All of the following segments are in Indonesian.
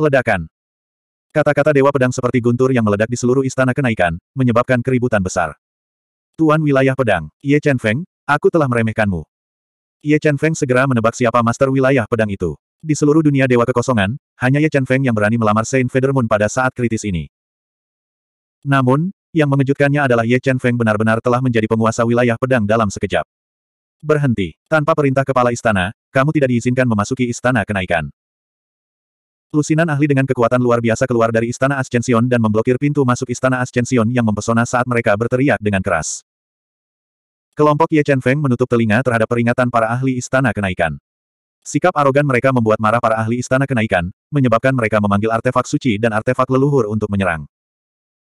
Ledakan. Kata-kata Dewa Pedang seperti guntur yang meledak di seluruh istana kenaikan, menyebabkan keributan besar. Tuan Wilayah Pedang, Ye Chen Feng, aku telah meremehkanmu. Ye Chen Feng segera menebak siapa Master Wilayah Pedang itu. Di seluruh dunia Dewa Kekosongan, hanya Ye Chen Feng yang berani melamar Saint Federmoon pada saat kritis ini. Namun, yang mengejutkannya adalah Ye Chen Feng benar-benar telah menjadi penguasa wilayah pedang dalam sekejap. Berhenti. Tanpa perintah kepala istana, kamu tidak diizinkan memasuki istana kenaikan. Lusinan ahli dengan kekuatan luar biasa keluar dari Istana Ascension dan memblokir pintu masuk Istana Ascension yang mempesona saat mereka berteriak dengan keras. Kelompok Ye Chen Feng menutup telinga terhadap peringatan para ahli Istana Kenaikan. Sikap arogan mereka membuat marah para ahli Istana Kenaikan, menyebabkan mereka memanggil artefak suci dan artefak leluhur untuk menyerang.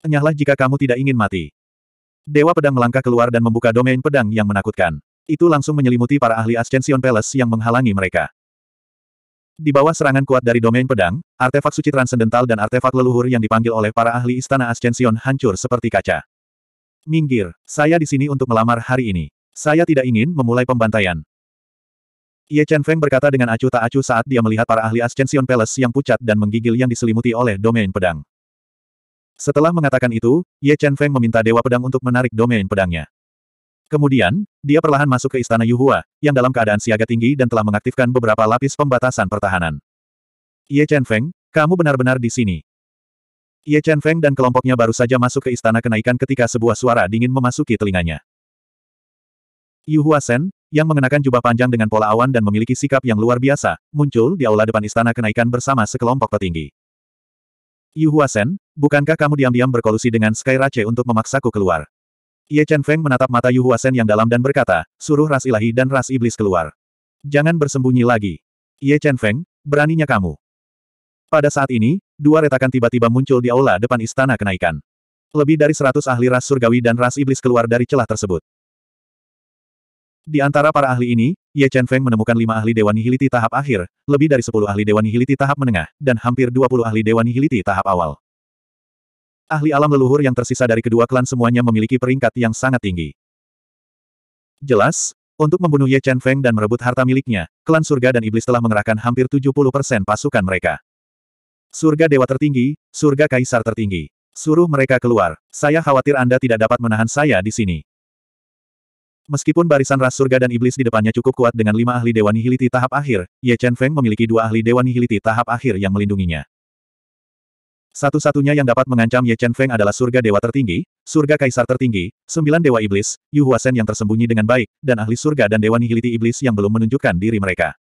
Enyahlah jika kamu tidak ingin mati. Dewa Pedang melangkah keluar dan membuka domain pedang yang menakutkan. Itu langsung menyelimuti para ahli Ascension Palace yang menghalangi mereka. Di bawah serangan kuat dari domain pedang, artefak suci transendental dan artefak leluhur yang dipanggil oleh para ahli istana Ascension hancur seperti kaca. Minggir, saya di sini untuk melamar hari ini. Saya tidak ingin memulai pembantaian. Ye Chen Feng berkata dengan acuh tak acuh saat dia melihat para ahli Ascension Palace yang pucat dan menggigil yang diselimuti oleh domain pedang. Setelah mengatakan itu, Ye Chen Feng meminta Dewa Pedang untuk menarik domain pedangnya. Kemudian, dia perlahan masuk ke istana Yuhua, yang dalam keadaan siaga tinggi dan telah mengaktifkan beberapa lapis pembatasan pertahanan. Ye Chen Feng, kamu benar-benar di sini. Ye Chen Feng dan kelompoknya baru saja masuk ke istana kenaikan ketika sebuah suara dingin memasuki telinganya. Yu Hua Sen, yang mengenakan jubah panjang dengan pola awan dan memiliki sikap yang luar biasa, muncul di aula depan istana kenaikan bersama sekelompok petinggi. Yu Hua Sen, bukankah kamu diam-diam berkolusi dengan Sky Rache untuk memaksaku keluar? Ye Chen Feng menatap mata Yu Huasen yang dalam dan berkata, suruh ras ilahi dan ras iblis keluar. Jangan bersembunyi lagi. Ye Chen Feng, beraninya kamu. Pada saat ini, dua retakan tiba-tiba muncul di aula depan istana kenaikan. Lebih dari seratus ahli ras surgawi dan ras iblis keluar dari celah tersebut. Di antara para ahli ini, Ye Chen Feng menemukan lima ahli Dewan Nihiliti tahap akhir, lebih dari sepuluh ahli Dewan Nihiliti tahap menengah, dan hampir dua puluh ahli Dewan Nihiliti tahap awal. Ahli alam leluhur yang tersisa dari kedua klan semuanya memiliki peringkat yang sangat tinggi. Jelas, untuk membunuh Ye Chen Feng dan merebut harta miliknya, klan surga dan iblis telah mengerahkan hampir 70% pasukan mereka. Surga dewa tertinggi, surga kaisar tertinggi. Suruh mereka keluar, saya khawatir Anda tidak dapat menahan saya di sini. Meskipun barisan ras surga dan iblis di depannya cukup kuat dengan lima ahli Dewa Nihiliti tahap akhir, Ye Chen Feng memiliki dua ahli Dewa Nihiliti tahap akhir yang melindunginya. Satu-satunya yang dapat mengancam Ye Chen Feng adalah surga dewa tertinggi, surga kaisar tertinggi, sembilan dewa iblis, Yu Huasen yang tersembunyi dengan baik, dan ahli surga dan dewa nihiliti iblis yang belum menunjukkan diri mereka.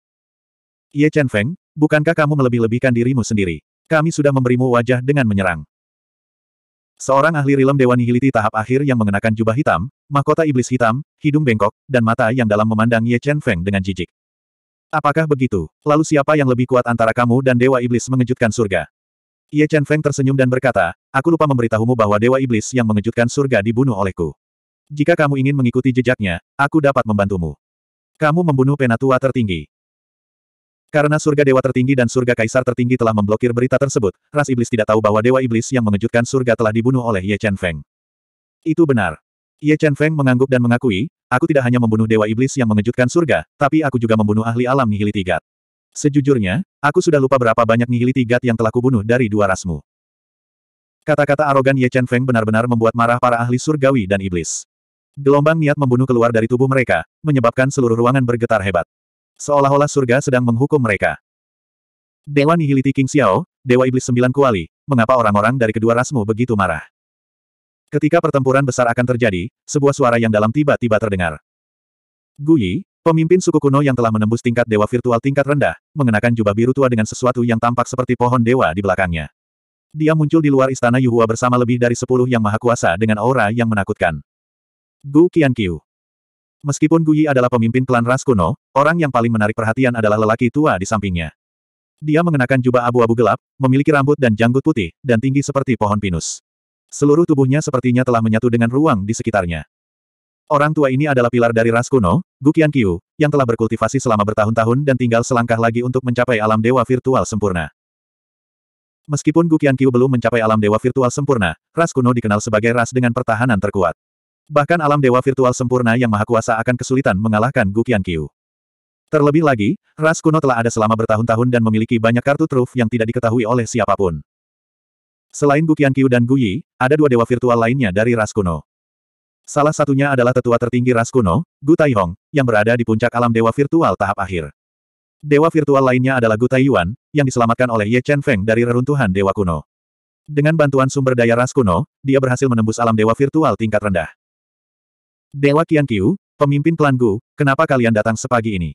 Ye Chen Feng, bukankah kamu melebih-lebihkan dirimu sendiri? Kami sudah memberimu wajah dengan menyerang. Seorang ahli rilem dewa nihiliti tahap akhir yang mengenakan jubah hitam, mahkota iblis hitam, hidung bengkok, dan mata yang dalam memandang Ye Chen Feng dengan jijik. Apakah begitu? Lalu siapa yang lebih kuat antara kamu dan dewa iblis mengejutkan surga? Ye Chen Feng tersenyum dan berkata, aku lupa memberitahumu bahwa Dewa Iblis yang mengejutkan surga dibunuh olehku. Jika kamu ingin mengikuti jejaknya, aku dapat membantumu. Kamu membunuh penatua tertinggi. Karena surga dewa tertinggi dan surga kaisar tertinggi telah memblokir berita tersebut, ras iblis tidak tahu bahwa dewa iblis yang mengejutkan surga telah dibunuh oleh Ye Chen Feng. Itu benar. Ye Chen Feng mengangguk dan mengakui, aku tidak hanya membunuh dewa iblis yang mengejutkan surga, tapi aku juga membunuh ahli alam nihili Sejujurnya, aku sudah lupa berapa banyak nihiliti gat yang telah kubunuh dari dua rasmu. Kata-kata arogan Ye Chen Feng benar-benar membuat marah para ahli surgawi dan iblis. Gelombang niat membunuh keluar dari tubuh mereka, menyebabkan seluruh ruangan bergetar hebat. Seolah-olah surga sedang menghukum mereka. Dewa Nihiliti King Xiao, Dewa Iblis Sembilan Kuali, mengapa orang-orang dari kedua rasmu begitu marah? Ketika pertempuran besar akan terjadi, sebuah suara yang dalam tiba-tiba terdengar. Gui. Pemimpin suku kuno yang telah menembus tingkat dewa virtual tingkat rendah, mengenakan jubah biru tua dengan sesuatu yang tampak seperti pohon dewa di belakangnya. Dia muncul di luar istana Yuhua bersama lebih dari sepuluh yang maha kuasa dengan aura yang menakutkan. Gu Qianqiu. Meskipun Gu Yi adalah pemimpin klan ras kuno, orang yang paling menarik perhatian adalah lelaki tua di sampingnya. Dia mengenakan jubah abu-abu gelap, memiliki rambut dan janggut putih, dan tinggi seperti pohon pinus. Seluruh tubuhnya sepertinya telah menyatu dengan ruang di sekitarnya. Orang tua ini adalah pilar dari ras kuno, Gukian Qiu, yang telah berkultivasi selama bertahun-tahun dan tinggal selangkah lagi untuk mencapai alam dewa virtual sempurna. Meskipun Gukian Qiu belum mencapai alam dewa virtual sempurna, ras kuno dikenal sebagai ras dengan pertahanan terkuat. Bahkan alam dewa virtual sempurna yang maha kuasa akan kesulitan mengalahkan Gukian Qiu. Terlebih lagi, ras kuno telah ada selama bertahun-tahun dan memiliki banyak kartu truf yang tidak diketahui oleh siapapun. Selain Gukian Qiu dan Guyi, ada dua dewa virtual lainnya dari ras kuno. Salah satunya adalah tetua tertinggi ras kuno, Gu Taihong, yang berada di puncak alam dewa virtual tahap akhir. Dewa virtual lainnya adalah Gu Taiyuan, yang diselamatkan oleh Ye Chen Feng dari reruntuhan dewa kuno. Dengan bantuan sumber daya ras kuno, dia berhasil menembus alam dewa virtual tingkat rendah. Dewa Qian Qiu, pemimpin klan Gu, kenapa kalian datang sepagi ini?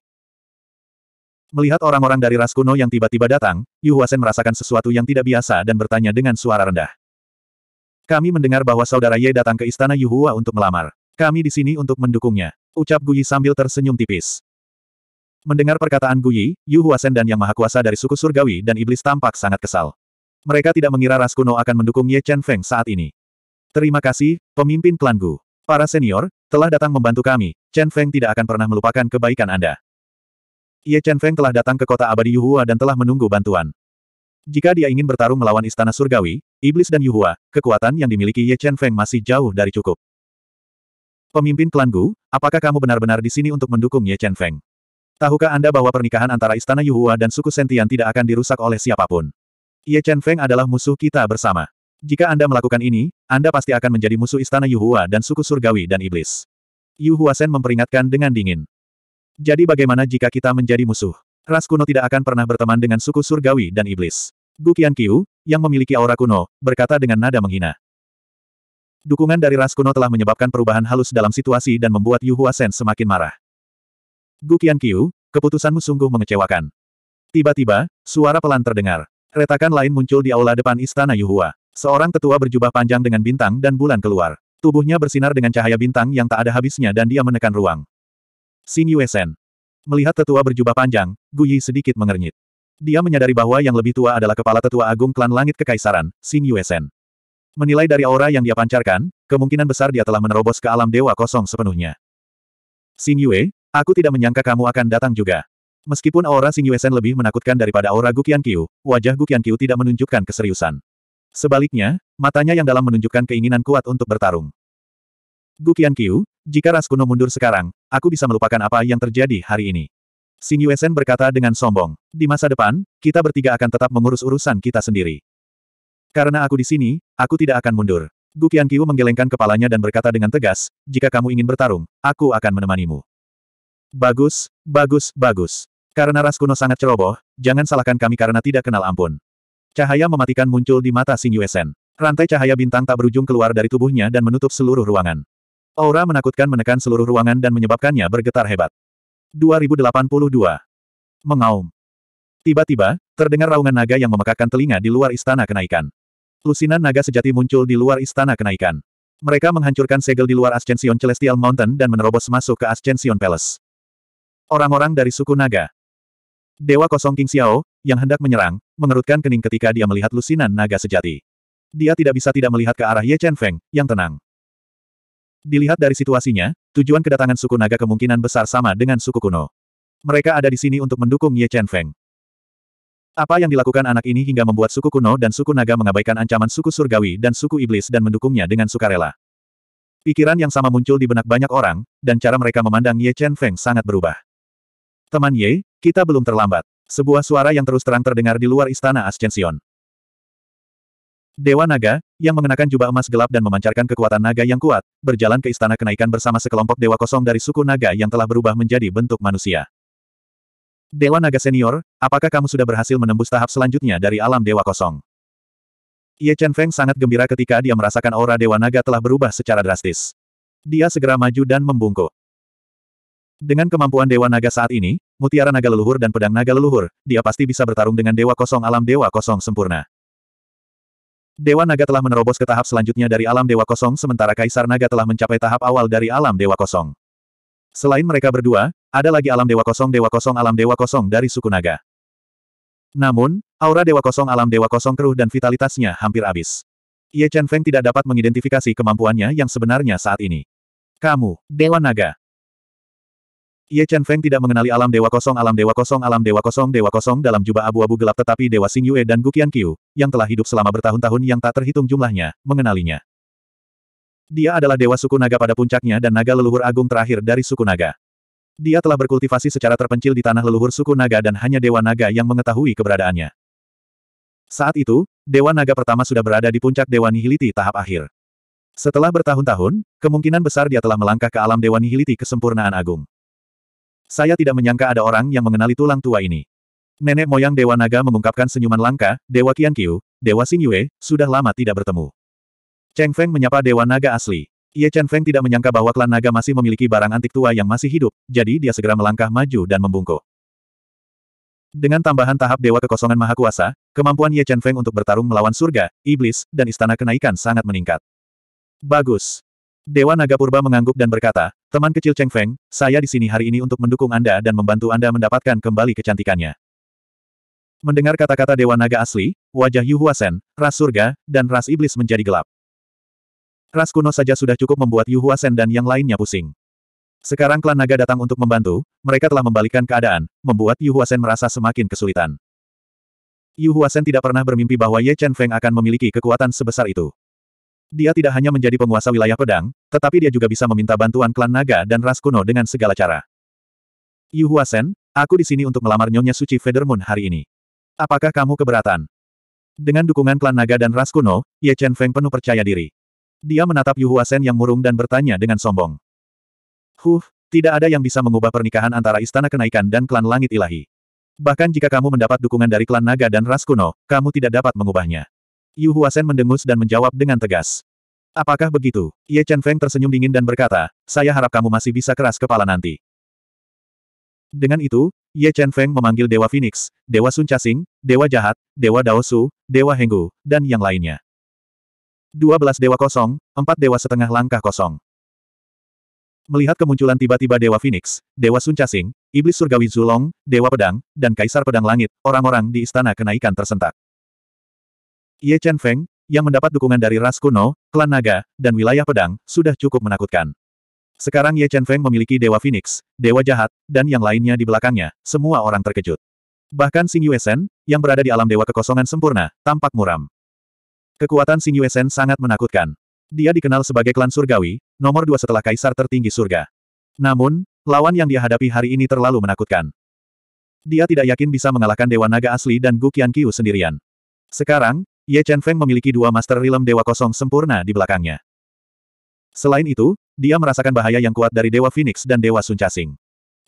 Melihat orang-orang dari ras kuno yang tiba-tiba datang, Yu Huasen merasakan sesuatu yang tidak biasa dan bertanya dengan suara rendah. Kami mendengar bahwa saudara Ye datang ke istana Yuhua untuk melamar. Kami di sini untuk mendukungnya. Ucap Guyi sambil tersenyum tipis. Mendengar perkataan Guyi, Yu Huasen dan Yang Maha Kuasa dari suku surgawi dan iblis tampak sangat kesal. Mereka tidak mengira Ras Kuno akan mendukung Ye Chen Feng saat ini. Terima kasih, pemimpin klan Gu. Para senior, telah datang membantu kami. Chen Feng tidak akan pernah melupakan kebaikan Anda. Ye Chen Feng telah datang ke kota abadi Yuhua dan telah menunggu bantuan. Jika dia ingin bertarung melawan istana surgawi, Iblis dan Yuhua, kekuatan yang dimiliki Ye Chen Feng masih jauh dari cukup. Pemimpin klan Gu, apakah kamu benar-benar di sini untuk mendukung Ye Chen Feng? Tahukah Anda bahwa pernikahan antara Istana Yuhua dan suku Sentian tidak akan dirusak oleh siapapun? Ye Chen Feng adalah musuh kita bersama. Jika Anda melakukan ini, Anda pasti akan menjadi musuh Istana Yuhua dan suku Surgawi dan Iblis. Yuhua Sen memperingatkan dengan dingin. Jadi bagaimana jika kita menjadi musuh? Ras kuno tidak akan pernah berteman dengan suku Surgawi dan Iblis. Gu Qian Qiu, yang memiliki aura kuno, berkata dengan nada menghina. Dukungan dari ras kuno telah menyebabkan perubahan halus dalam situasi dan membuat Yu Sen semakin marah. Gu Qianqiu, keputusanmu sungguh mengecewakan. Tiba-tiba, suara pelan terdengar. Retakan lain muncul di aula depan istana Yuhua. Seorang tetua berjubah panjang dengan bintang dan bulan keluar. Tubuhnya bersinar dengan cahaya bintang yang tak ada habisnya dan dia menekan ruang. Xin Sen Melihat tetua berjubah panjang, Gu Yi sedikit mengernyit. Dia menyadari bahwa yang lebih tua adalah kepala tetua agung klan langit kekaisaran, Xing Yuesen. Menilai dari aura yang dia pancarkan, kemungkinan besar dia telah menerobos ke alam dewa kosong sepenuhnya. Xing Yue, aku tidak menyangka kamu akan datang juga. Meskipun aura Xing Yuesen lebih menakutkan daripada aura Gukian Qiu, wajah Gukian Qiu tidak menunjukkan keseriusan. Sebaliknya, matanya yang dalam menunjukkan keinginan kuat untuk bertarung. Gukian Qiu, jika ras kuno mundur sekarang, aku bisa melupakan apa yang terjadi hari ini. Xing Yuesen berkata dengan sombong. Di masa depan, kita bertiga akan tetap mengurus urusan kita sendiri. Karena aku di sini, aku tidak akan mundur. Gu Qianqiu menggelengkan kepalanya dan berkata dengan tegas, jika kamu ingin bertarung, aku akan menemanimu. Bagus, bagus, bagus. Karena ras kuno sangat ceroboh, jangan salahkan kami karena tidak kenal ampun. Cahaya mematikan muncul di mata Xing Yuesen. Rantai cahaya bintang tak berujung keluar dari tubuhnya dan menutup seluruh ruangan. Aura menakutkan menekan seluruh ruangan dan menyebabkannya bergetar hebat. 2082. Mengaum. Tiba-tiba, terdengar raungan naga yang memekakan telinga di luar istana kenaikan. Lusinan naga sejati muncul di luar istana kenaikan. Mereka menghancurkan segel di luar Ascension Celestial Mountain dan menerobos masuk ke Ascension Palace. Orang-orang dari suku naga. Dewa kosong King Xiao, yang hendak menyerang, mengerutkan kening ketika dia melihat lusinan naga sejati. Dia tidak bisa tidak melihat ke arah Ye Chen Feng, yang tenang. Dilihat dari situasinya, tujuan kedatangan suku naga kemungkinan besar sama dengan suku kuno. Mereka ada di sini untuk mendukung Ye Chen Feng. Apa yang dilakukan anak ini hingga membuat suku kuno dan suku naga mengabaikan ancaman suku surgawi dan suku iblis dan mendukungnya dengan sukarela. Pikiran yang sama muncul di benak banyak orang, dan cara mereka memandang Ye Chen Feng sangat berubah. Teman Ye, kita belum terlambat. Sebuah suara yang terus terang terdengar di luar istana Ascension. Dewa Naga, yang mengenakan jubah emas gelap dan memancarkan kekuatan naga yang kuat, berjalan ke istana kenaikan bersama sekelompok dewa kosong dari suku naga yang telah berubah menjadi bentuk manusia. Dewa naga senior, apakah kamu sudah berhasil menembus tahap selanjutnya dari alam dewa kosong? Ye Chen Feng sangat gembira ketika dia merasakan aura dewa naga telah berubah secara drastis. Dia segera maju dan membungkuk. Dengan kemampuan Dewa Naga saat ini, Mutiara Naga Leluhur dan Pedang Naga Leluhur, dia pasti bisa bertarung dengan Dewa Kosong Alam Dewa Kosong Sempurna. Dewa Naga telah menerobos ke tahap selanjutnya dari alam Dewa Kosong sementara Kaisar Naga telah mencapai tahap awal dari alam Dewa Kosong. Selain mereka berdua, ada lagi alam Dewa Kosong Dewa Kosong alam Dewa Kosong dari suku Naga. Namun, aura Dewa Kosong alam Dewa Kosong keruh dan vitalitasnya hampir habis. Ye Chen Feng tidak dapat mengidentifikasi kemampuannya yang sebenarnya saat ini. Kamu, Dewa Naga. Ye Chen Feng tidak mengenali alam dewa kosong alam dewa kosong alam dewa kosong dewa kosong dalam jubah abu-abu gelap tetapi Dewa Xing Yue dan Qian Qiu, yang telah hidup selama bertahun-tahun yang tak terhitung jumlahnya, mengenalinya. Dia adalah dewa suku naga pada puncaknya dan naga leluhur agung terakhir dari suku naga. Dia telah berkultivasi secara terpencil di tanah leluhur suku naga dan hanya dewa naga yang mengetahui keberadaannya. Saat itu, dewa naga pertama sudah berada di puncak dewa nihiliti tahap akhir. Setelah bertahun-tahun, kemungkinan besar dia telah melangkah ke alam dewa nihiliti kesempurnaan agung. Saya tidak menyangka ada orang yang mengenali tulang tua ini. Nenek moyang Dewa Naga mengungkapkan senyuman langka, Dewa Qiankyu, Dewa Xing Yue, sudah lama tidak bertemu. Cheng Feng menyapa Dewa Naga asli. Ye Chen Feng tidak menyangka bahwa klan naga masih memiliki barang antik tua yang masih hidup, jadi dia segera melangkah maju dan membungkuk. Dengan tambahan tahap Dewa Kekosongan Maha Kuasa, kemampuan Ye Chen Feng untuk bertarung melawan surga, iblis, dan istana kenaikan sangat meningkat. Bagus. Dewa Naga Purba mengangguk dan berkata, teman kecil Cheng Feng, saya di sini hari ini untuk mendukung Anda dan membantu Anda mendapatkan kembali kecantikannya. Mendengar kata-kata Dewa Naga asli, wajah Yu Huasen, ras surga, dan ras iblis menjadi gelap. Ras kuno saja sudah cukup membuat Yu Huasen dan yang lainnya pusing. Sekarang klan naga datang untuk membantu, mereka telah membalikkan keadaan, membuat Yu Huasen merasa semakin kesulitan. Yu Huasen tidak pernah bermimpi bahwa Ye Chen Feng akan memiliki kekuatan sebesar itu. Dia tidak hanya menjadi penguasa wilayah pedang, tetapi dia juga bisa meminta bantuan klan naga dan ras kuno dengan segala cara. Yu Huasen, aku di sini untuk melamar Nyonya Suci Federmoon hari ini. Apakah kamu keberatan? Dengan dukungan klan naga dan ras kuno, Ye Chen Feng penuh percaya diri. Dia menatap Yu Huasen yang murung dan bertanya dengan sombong. Huh, tidak ada yang bisa mengubah pernikahan antara Istana Kenaikan dan Klan Langit Ilahi. Bahkan jika kamu mendapat dukungan dari klan naga dan ras kuno, kamu tidak dapat mengubahnya. Yu Huasen mendengus dan menjawab dengan tegas. Apakah begitu? Ye Chen Feng tersenyum dingin dan berkata, saya harap kamu masih bisa keras kepala nanti. Dengan itu, Ye Chen Feng memanggil Dewa Phoenix, Dewa Sun Chasing, Dewa Jahat, Dewa Dao Su, Dewa Henggu, dan yang lainnya. 12 Dewa Kosong, 4 Dewa Setengah Langkah Kosong. Melihat kemunculan tiba-tiba Dewa Phoenix, Dewa Sun Chasing, Iblis Surgawi Zulong, Dewa Pedang, dan Kaisar Pedang Langit, orang-orang di Istana Kenaikan tersentak. Ye Chen Feng, yang mendapat dukungan dari ras kuno, klan naga, dan wilayah pedang, sudah cukup menakutkan. Sekarang Ye Chen Feng memiliki Dewa Phoenix, Dewa Jahat, dan yang lainnya di belakangnya, semua orang terkejut. Bahkan Xing Yuesen, yang berada di alam dewa kekosongan sempurna, tampak muram. Kekuatan Xing Yuesen sangat menakutkan. Dia dikenal sebagai klan surgawi, nomor dua setelah kaisar tertinggi surga. Namun, lawan yang dia hadapi hari ini terlalu menakutkan. Dia tidak yakin bisa mengalahkan Dewa Naga asli dan Gu Qian Qiu sendirian. Sekarang, Ye Chen Feng memiliki dua Master Realm Dewa Kosong sempurna di belakangnya. Selain itu, dia merasakan bahaya yang kuat dari Dewa Phoenix dan Dewa Sun Suncasing.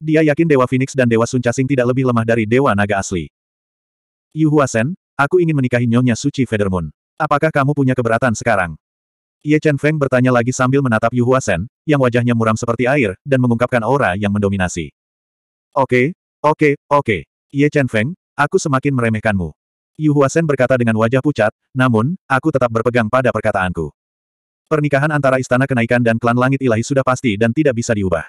Dia yakin Dewa Phoenix dan Dewa Sun Suncasing tidak lebih lemah dari Dewa Naga asli. Yu Huasen, aku ingin menikahi Nyonya Suci Federmoon. Apakah kamu punya keberatan sekarang? Ye Chen Feng bertanya lagi sambil menatap Yu Huasen, yang wajahnya muram seperti air, dan mengungkapkan aura yang mendominasi. Oke, okay, oke, okay, oke. Okay. Ye Chen Feng, aku semakin meremehkanmu. Yu Huasen berkata dengan wajah pucat, namun, aku tetap berpegang pada perkataanku. Pernikahan antara Istana Kenaikan dan Klan Langit Ilahi sudah pasti dan tidak bisa diubah.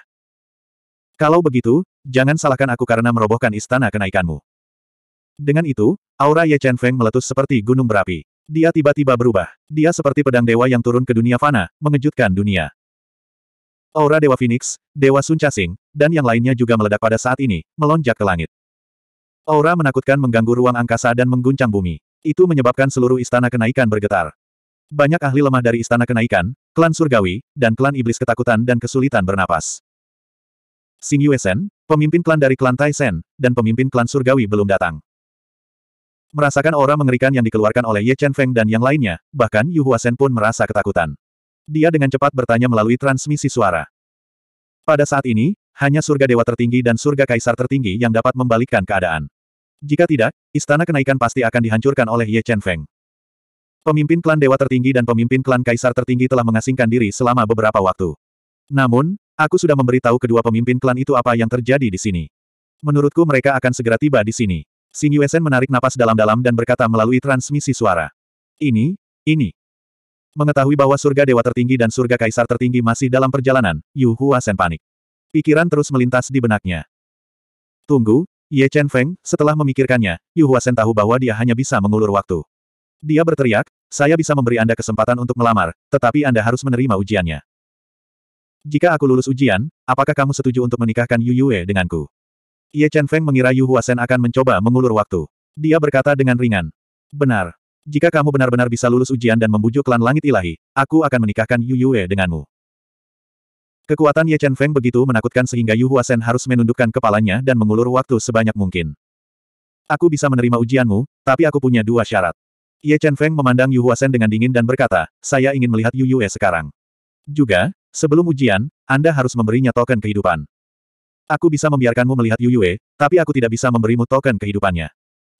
Kalau begitu, jangan salahkan aku karena merobohkan Istana Kenaikanmu. Dengan itu, aura Ye Chen Feng meletus seperti gunung berapi. Dia tiba-tiba berubah. Dia seperti pedang dewa yang turun ke dunia fana, mengejutkan dunia. Aura Dewa Phoenix, Dewa Sun Chasing, dan yang lainnya juga meledak pada saat ini, melonjak ke langit. Aura menakutkan mengganggu ruang angkasa dan mengguncang bumi. Itu menyebabkan seluruh istana kenaikan bergetar. Banyak ahli lemah dari istana kenaikan, klan surgawi, dan klan iblis ketakutan dan kesulitan bernapas. Xing Yuesen, pemimpin klan dari klan Tai Shen, dan pemimpin klan surgawi belum datang. Merasakan aura mengerikan yang dikeluarkan oleh Ye Chen Feng dan yang lainnya, bahkan Yu Huasen pun merasa ketakutan. Dia dengan cepat bertanya melalui transmisi suara. Pada saat ini, hanya surga dewa tertinggi dan surga kaisar tertinggi yang dapat membalikkan keadaan. Jika tidak, istana kenaikan pasti akan dihancurkan oleh Ye Chen Feng. Pemimpin klan dewa tertinggi dan pemimpin klan kaisar tertinggi telah mengasingkan diri selama beberapa waktu. Namun, aku sudah memberitahu kedua pemimpin klan itu apa yang terjadi di sini. Menurutku mereka akan segera tiba di sini. Xing Yuesen menarik napas dalam-dalam dan berkata melalui transmisi suara. Ini, ini. Mengetahui bahwa surga dewa tertinggi dan surga kaisar tertinggi masih dalam perjalanan, Yu Hua Sen panik. Pikiran terus melintas di benaknya. Tunggu, Ye Chen Feng, setelah memikirkannya, Yu Huasen tahu bahwa dia hanya bisa mengulur waktu. Dia berteriak, saya bisa memberi Anda kesempatan untuk melamar, tetapi Anda harus menerima ujiannya. Jika aku lulus ujian, apakah kamu setuju untuk menikahkan Yu Yue denganku? Ye Chen Feng mengira Yu Huasen akan mencoba mengulur waktu. Dia berkata dengan ringan. Benar. Jika kamu benar-benar bisa lulus ujian dan membujuk klan langit ilahi, aku akan menikahkan Yu Yue denganmu. Kekuatan Ye Chen Feng begitu menakutkan sehingga Yu Huasen harus menundukkan kepalanya dan mengulur waktu sebanyak mungkin. Aku bisa menerima ujianmu, tapi aku punya dua syarat. Ye Chen Feng memandang Yu Huasen dengan dingin dan berkata, saya ingin melihat Yu Yue sekarang. Juga, sebelum ujian, Anda harus memberinya token kehidupan. Aku bisa membiarkanmu melihat Yu Yue, tapi aku tidak bisa memberimu token kehidupannya.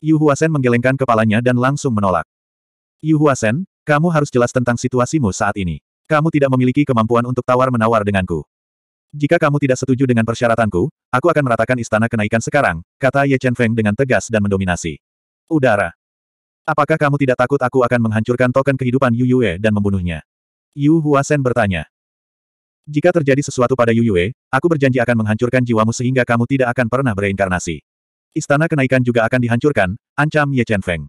Yu Huasen menggelengkan kepalanya dan langsung menolak. Yu Huasen, kamu harus jelas tentang situasimu saat ini. Kamu tidak memiliki kemampuan untuk tawar-menawar denganku. Jika kamu tidak setuju dengan persyaratanku, aku akan meratakan istana kenaikan sekarang, kata Ye Chen Feng dengan tegas dan mendominasi. Udara. Apakah kamu tidak takut aku akan menghancurkan token kehidupan Yu Yue dan membunuhnya? Yu Huasen bertanya. Jika terjadi sesuatu pada Yu Yue, aku berjanji akan menghancurkan jiwamu sehingga kamu tidak akan pernah bereinkarnasi. Istana kenaikan juga akan dihancurkan, ancam Ye Chen Feng.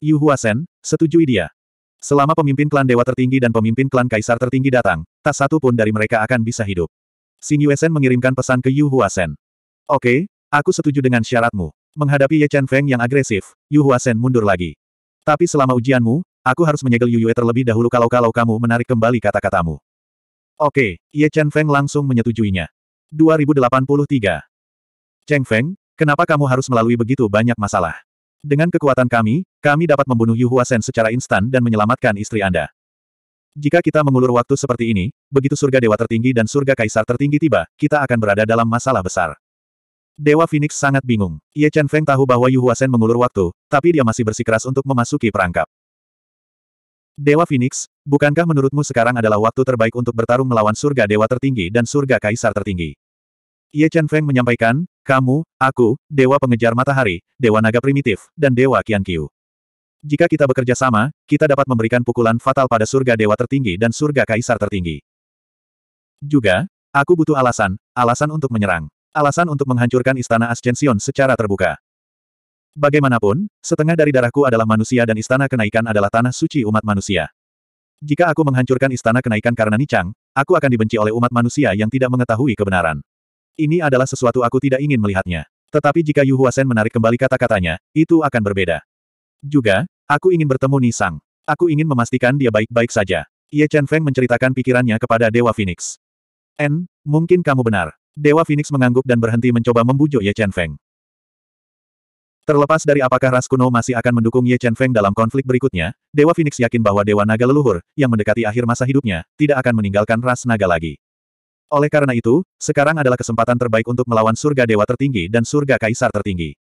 Yu Huasen, setujui dia. Selama pemimpin klan dewa tertinggi dan pemimpin klan kaisar tertinggi datang, tak satu pun dari mereka akan bisa hidup. Xing Yuesen mengirimkan pesan ke Yu Huasen. Oke, aku setuju dengan syaratmu. Menghadapi Ye Chen Feng yang agresif, Yu Huasen mundur lagi. Tapi selama ujianmu, aku harus menyegel Yu Yue terlebih dahulu kalau-kalau kamu menarik kembali kata-katamu. Oke, Ye Chen Feng langsung menyetujuinya. 2083. Cheng Feng, kenapa kamu harus melalui begitu banyak masalah? Dengan kekuatan kami, kami dapat membunuh Yu Huasen secara instan dan menyelamatkan istri Anda. Jika kita mengulur waktu seperti ini, begitu surga dewa tertinggi dan surga kaisar tertinggi tiba, kita akan berada dalam masalah besar. Dewa Phoenix sangat bingung. Ye Chen Feng tahu bahwa Yu Huasen mengulur waktu, tapi dia masih bersikeras untuk memasuki perangkap. Dewa Phoenix, bukankah menurutmu sekarang adalah waktu terbaik untuk bertarung melawan surga dewa tertinggi dan surga kaisar tertinggi? Ye Chen Feng menyampaikan, kamu, aku, Dewa Pengejar Matahari, Dewa Naga Primitif, dan Dewa Qian Qiu. Jika kita bekerja sama, kita dapat memberikan pukulan fatal pada surga Dewa Tertinggi dan surga Kaisar Tertinggi. Juga, aku butuh alasan, alasan untuk menyerang. Alasan untuk menghancurkan Istana Ascension secara terbuka. Bagaimanapun, setengah dari darahku adalah manusia dan Istana Kenaikan adalah tanah suci umat manusia. Jika aku menghancurkan Istana Kenaikan karena Nicang, aku akan dibenci oleh umat manusia yang tidak mengetahui kebenaran. Ini adalah sesuatu aku tidak ingin melihatnya. Tetapi jika Yu Huasen menarik kembali kata-katanya, itu akan berbeda. Juga, aku ingin bertemu Nisang. Aku ingin memastikan dia baik-baik saja. Ye Chen Feng menceritakan pikirannya kepada Dewa Phoenix. N, mungkin kamu benar. Dewa Phoenix mengangguk dan berhenti mencoba membujuk Ye Chen Feng. Terlepas dari apakah ras kuno masih akan mendukung Ye Chen Feng dalam konflik berikutnya, Dewa Phoenix yakin bahwa Dewa Naga Leluhur, yang mendekati akhir masa hidupnya, tidak akan meninggalkan ras naga lagi. Oleh karena itu, sekarang adalah kesempatan terbaik untuk melawan surga dewa tertinggi dan surga kaisar tertinggi.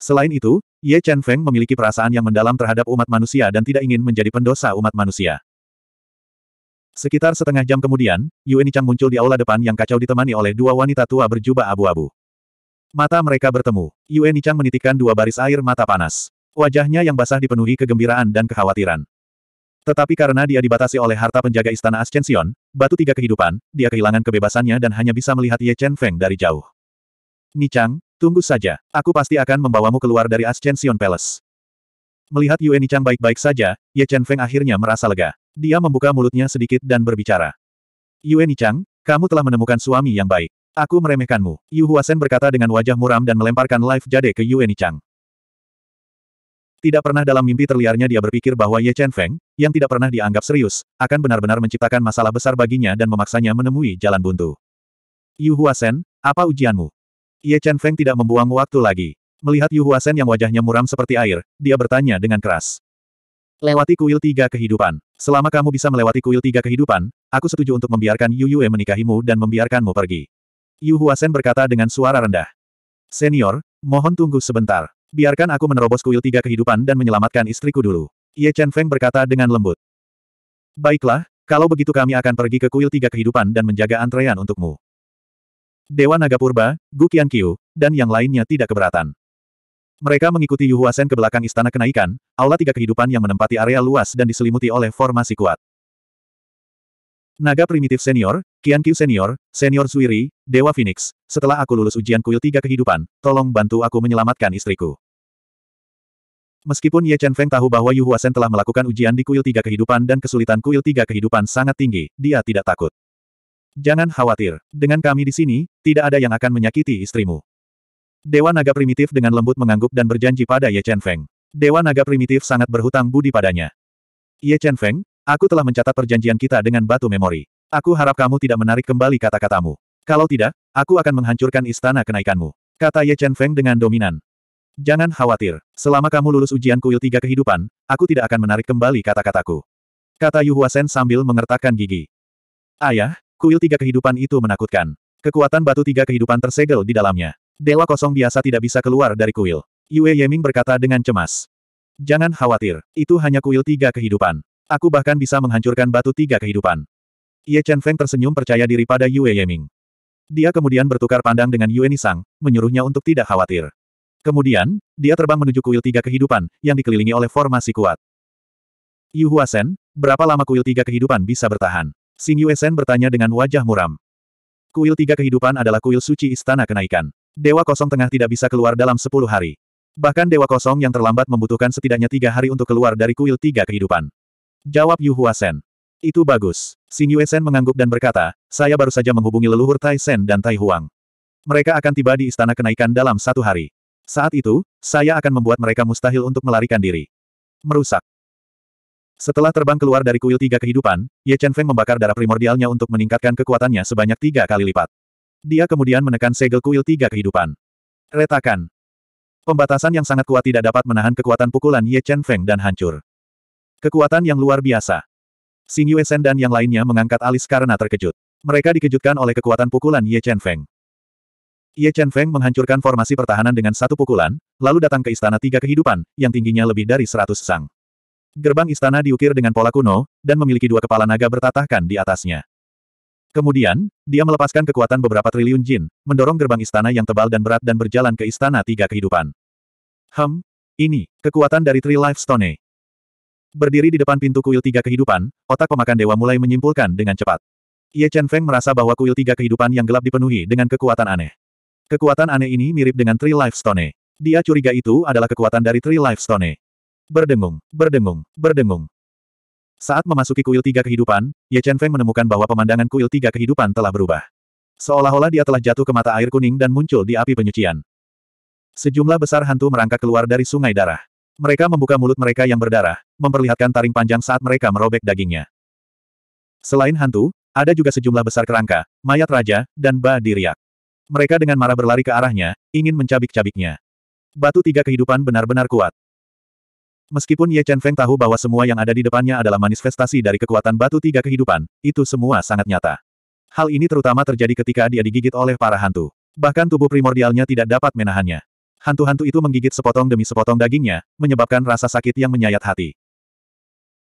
Selain itu, Ye Chen Feng memiliki perasaan yang mendalam terhadap umat manusia dan tidak ingin menjadi pendosa umat manusia. Sekitar setengah jam kemudian, Yuan Chang muncul di aula depan yang kacau ditemani oleh dua wanita tua berjubah abu-abu. Mata mereka bertemu. Yuan Chang menitikkan dua baris air mata panas. Wajahnya yang basah dipenuhi kegembiraan dan kekhawatiran. Tetapi karena dia dibatasi oleh harta penjaga istana Ascension, batu tiga kehidupan, dia kehilangan kebebasannya dan hanya bisa melihat Ye Chen Feng dari jauh. Ni Chang, tunggu saja, aku pasti akan membawamu keluar dari Ascension Palace. Melihat Yue Chang baik-baik saja, Ye Chen Feng akhirnya merasa lega. Dia membuka mulutnya sedikit dan berbicara. Yue Chang, kamu telah menemukan suami yang baik. Aku meremehkanmu. Yu Huasen berkata dengan wajah muram dan melemparkan live jade ke Yue Chang. Tidak pernah dalam mimpi terliarnya dia berpikir bahwa Ye Chen Feng, yang tidak pernah dianggap serius, akan benar-benar menciptakan masalah besar baginya dan memaksanya menemui jalan buntu. Yu Huasen, apa ujianmu? Ye Chen Feng tidak membuang waktu lagi. Melihat Yu Huasen yang wajahnya muram seperti air, dia bertanya dengan keras. Lewati kuil tiga kehidupan. Selama kamu bisa melewati kuil tiga kehidupan, aku setuju untuk membiarkan Yu Yue menikahimu dan membiarkanmu pergi. Yu Huasen berkata dengan suara rendah. Senior, mohon tunggu sebentar. Biarkan aku menerobos kuil tiga kehidupan dan menyelamatkan istriku dulu. Ye Chen Feng berkata dengan lembut. Baiklah, kalau begitu kami akan pergi ke kuil tiga kehidupan dan menjaga antrean untukmu. Dewa Naga Purba, Gu qiu dan yang lainnya tidak keberatan. Mereka mengikuti yu sen ke belakang istana kenaikan, aula tiga kehidupan yang menempati area luas dan diselimuti oleh formasi kuat. Naga primitif senior, Kiu senior, senior Zuiri, Dewa Phoenix, setelah aku lulus ujian kuil tiga kehidupan, tolong bantu aku menyelamatkan istriku. Meskipun Ye Chen Feng tahu bahwa Yu Huasen telah melakukan ujian di kuil tiga kehidupan dan kesulitan kuil tiga kehidupan sangat tinggi, dia tidak takut. Jangan khawatir, dengan kami di sini, tidak ada yang akan menyakiti istrimu. Dewa Naga Primitif dengan lembut mengangguk dan berjanji pada Ye Chen Feng. Dewa Naga Primitif sangat berhutang budi padanya. Ye Chen Feng, Aku telah mencatat perjanjian kita dengan batu memori. Aku harap kamu tidak menarik kembali kata-katamu. Kalau tidak, aku akan menghancurkan istana kenaikanmu. Kata Ye Chen Feng dengan dominan. Jangan khawatir. Selama kamu lulus ujian kuil tiga kehidupan, aku tidak akan menarik kembali kata-kataku. Kata Yu Huasen sambil mengertakkan gigi. Ayah, kuil tiga kehidupan itu menakutkan. Kekuatan batu tiga kehidupan tersegel di dalamnya. Dewa kosong biasa tidak bisa keluar dari kuil. Yue Yeming berkata dengan cemas. Jangan khawatir, itu hanya kuil tiga kehidupan. Aku bahkan bisa menghancurkan batu tiga kehidupan. Ye Chen Feng tersenyum percaya diri pada Yue Yeming. Dia kemudian bertukar pandang dengan Yue Nisang, menyuruhnya untuk tidak khawatir. Kemudian, dia terbang menuju kuil tiga kehidupan, yang dikelilingi oleh formasi kuat. Yu Huasen, berapa lama kuil tiga kehidupan bisa bertahan? Xing Sen bertanya dengan wajah muram. Kuil tiga kehidupan adalah kuil suci istana kenaikan. Dewa kosong tengah tidak bisa keluar dalam sepuluh hari. Bahkan Dewa Kosong yang terlambat membutuhkan setidaknya tiga hari untuk keluar dari kuil tiga kehidupan. Jawab Yu Huasen. Itu bagus. Xing Sen mengangguk dan berkata, saya baru saja menghubungi leluhur Tai Sen dan Tai Huang. Mereka akan tiba di Istana Kenaikan dalam satu hari. Saat itu, saya akan membuat mereka mustahil untuk melarikan diri. Merusak. Setelah terbang keluar dari kuil tiga kehidupan, Ye Chen Feng membakar darah primordialnya untuk meningkatkan kekuatannya sebanyak tiga kali lipat. Dia kemudian menekan segel kuil tiga kehidupan. Retakan. Pembatasan yang sangat kuat tidak dapat menahan kekuatan pukulan Ye Chen Feng dan hancur. Kekuatan yang luar biasa. Xing Yuesen dan yang lainnya mengangkat alis karena terkejut. Mereka dikejutkan oleh kekuatan pukulan Ye Chen Feng. Ye Chen Feng menghancurkan formasi pertahanan dengan satu pukulan, lalu datang ke Istana Tiga Kehidupan, yang tingginya lebih dari seratus sang. Gerbang istana diukir dengan pola kuno, dan memiliki dua kepala naga bertatahkan di atasnya. Kemudian, dia melepaskan kekuatan beberapa triliun jin, mendorong gerbang istana yang tebal dan berat dan berjalan ke Istana Tiga Kehidupan. Hem, ini, kekuatan dari Three Life Stone. Berdiri di depan pintu kuil tiga kehidupan, otak pemakan dewa mulai menyimpulkan dengan cepat. Ye Chen Feng merasa bahwa kuil tiga kehidupan yang gelap dipenuhi dengan kekuatan aneh. Kekuatan aneh ini mirip dengan Three Life Stone. Dia curiga itu adalah kekuatan dari Three Life Stone. Berdengung, berdengung, berdengung. Saat memasuki kuil tiga kehidupan, Ye Chen Feng menemukan bahwa pemandangan kuil tiga kehidupan telah berubah. Seolah-olah dia telah jatuh ke mata air kuning dan muncul di api penyucian. Sejumlah besar hantu merangkak keluar dari sungai darah. Mereka membuka mulut mereka yang berdarah, memperlihatkan taring panjang saat mereka merobek dagingnya. Selain hantu, ada juga sejumlah besar kerangka, mayat raja, dan ba diriak. Mereka dengan marah berlari ke arahnya, ingin mencabik-cabiknya. Batu tiga kehidupan benar-benar kuat. Meskipun Ye Chen Feng tahu bahwa semua yang ada di depannya adalah manifestasi dari kekuatan batu tiga kehidupan, itu semua sangat nyata. Hal ini terutama terjadi ketika dia digigit oleh para hantu. Bahkan tubuh primordialnya tidak dapat menahannya hantu-hantu itu menggigit sepotong demi sepotong dagingnya, menyebabkan rasa sakit yang menyayat hati.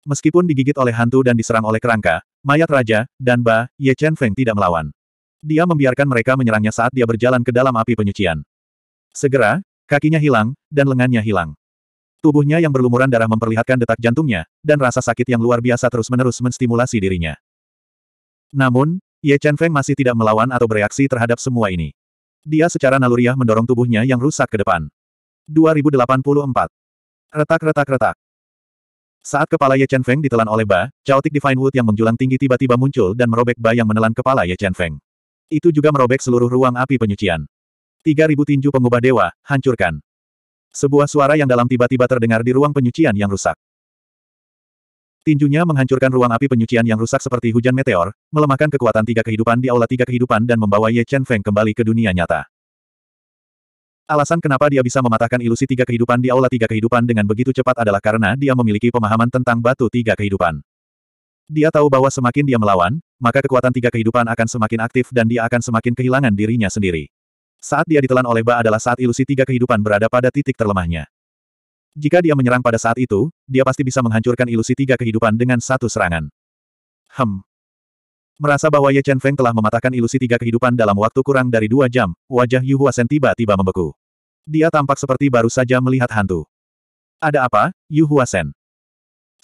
Meskipun digigit oleh hantu dan diserang oleh kerangka, mayat raja, dan Ba, Ye Chen Feng tidak melawan. Dia membiarkan mereka menyerangnya saat dia berjalan ke dalam api penyucian. Segera, kakinya hilang, dan lengannya hilang. Tubuhnya yang berlumuran darah memperlihatkan detak jantungnya, dan rasa sakit yang luar biasa terus-menerus menstimulasi dirinya. Namun, Ye Chen Feng masih tidak melawan atau bereaksi terhadap semua ini. Dia secara naluriah mendorong tubuhnya yang rusak ke depan. 2084. Retak-retak-retak. Saat kepala Ye Chen Feng ditelan oleh Ba, caotik Divine Wood yang menjulang tinggi tiba-tiba muncul dan merobek Ba yang menelan kepala Ye Chen Feng. Itu juga merobek seluruh ruang api penyucian. 3000 tinju pengubah dewa, hancurkan. Sebuah suara yang dalam tiba-tiba terdengar di ruang penyucian yang rusak. Tinjunya menghancurkan ruang api penyucian yang rusak seperti hujan meteor, melemahkan kekuatan tiga kehidupan di aula tiga kehidupan dan membawa Ye Chen Feng kembali ke dunia nyata. Alasan kenapa dia bisa mematahkan ilusi tiga kehidupan di aula tiga kehidupan dengan begitu cepat adalah karena dia memiliki pemahaman tentang batu tiga kehidupan. Dia tahu bahwa semakin dia melawan, maka kekuatan tiga kehidupan akan semakin aktif dan dia akan semakin kehilangan dirinya sendiri. Saat dia ditelan oleh Ba adalah saat ilusi tiga kehidupan berada pada titik terlemahnya. Jika dia menyerang pada saat itu, dia pasti bisa menghancurkan ilusi tiga kehidupan dengan satu serangan. Hem. Merasa bahwa Ye Chen Feng telah mematahkan ilusi tiga kehidupan dalam waktu kurang dari dua jam, wajah Yu Huasen tiba-tiba membeku. Dia tampak seperti baru saja melihat hantu. Ada apa, Yu Huasen?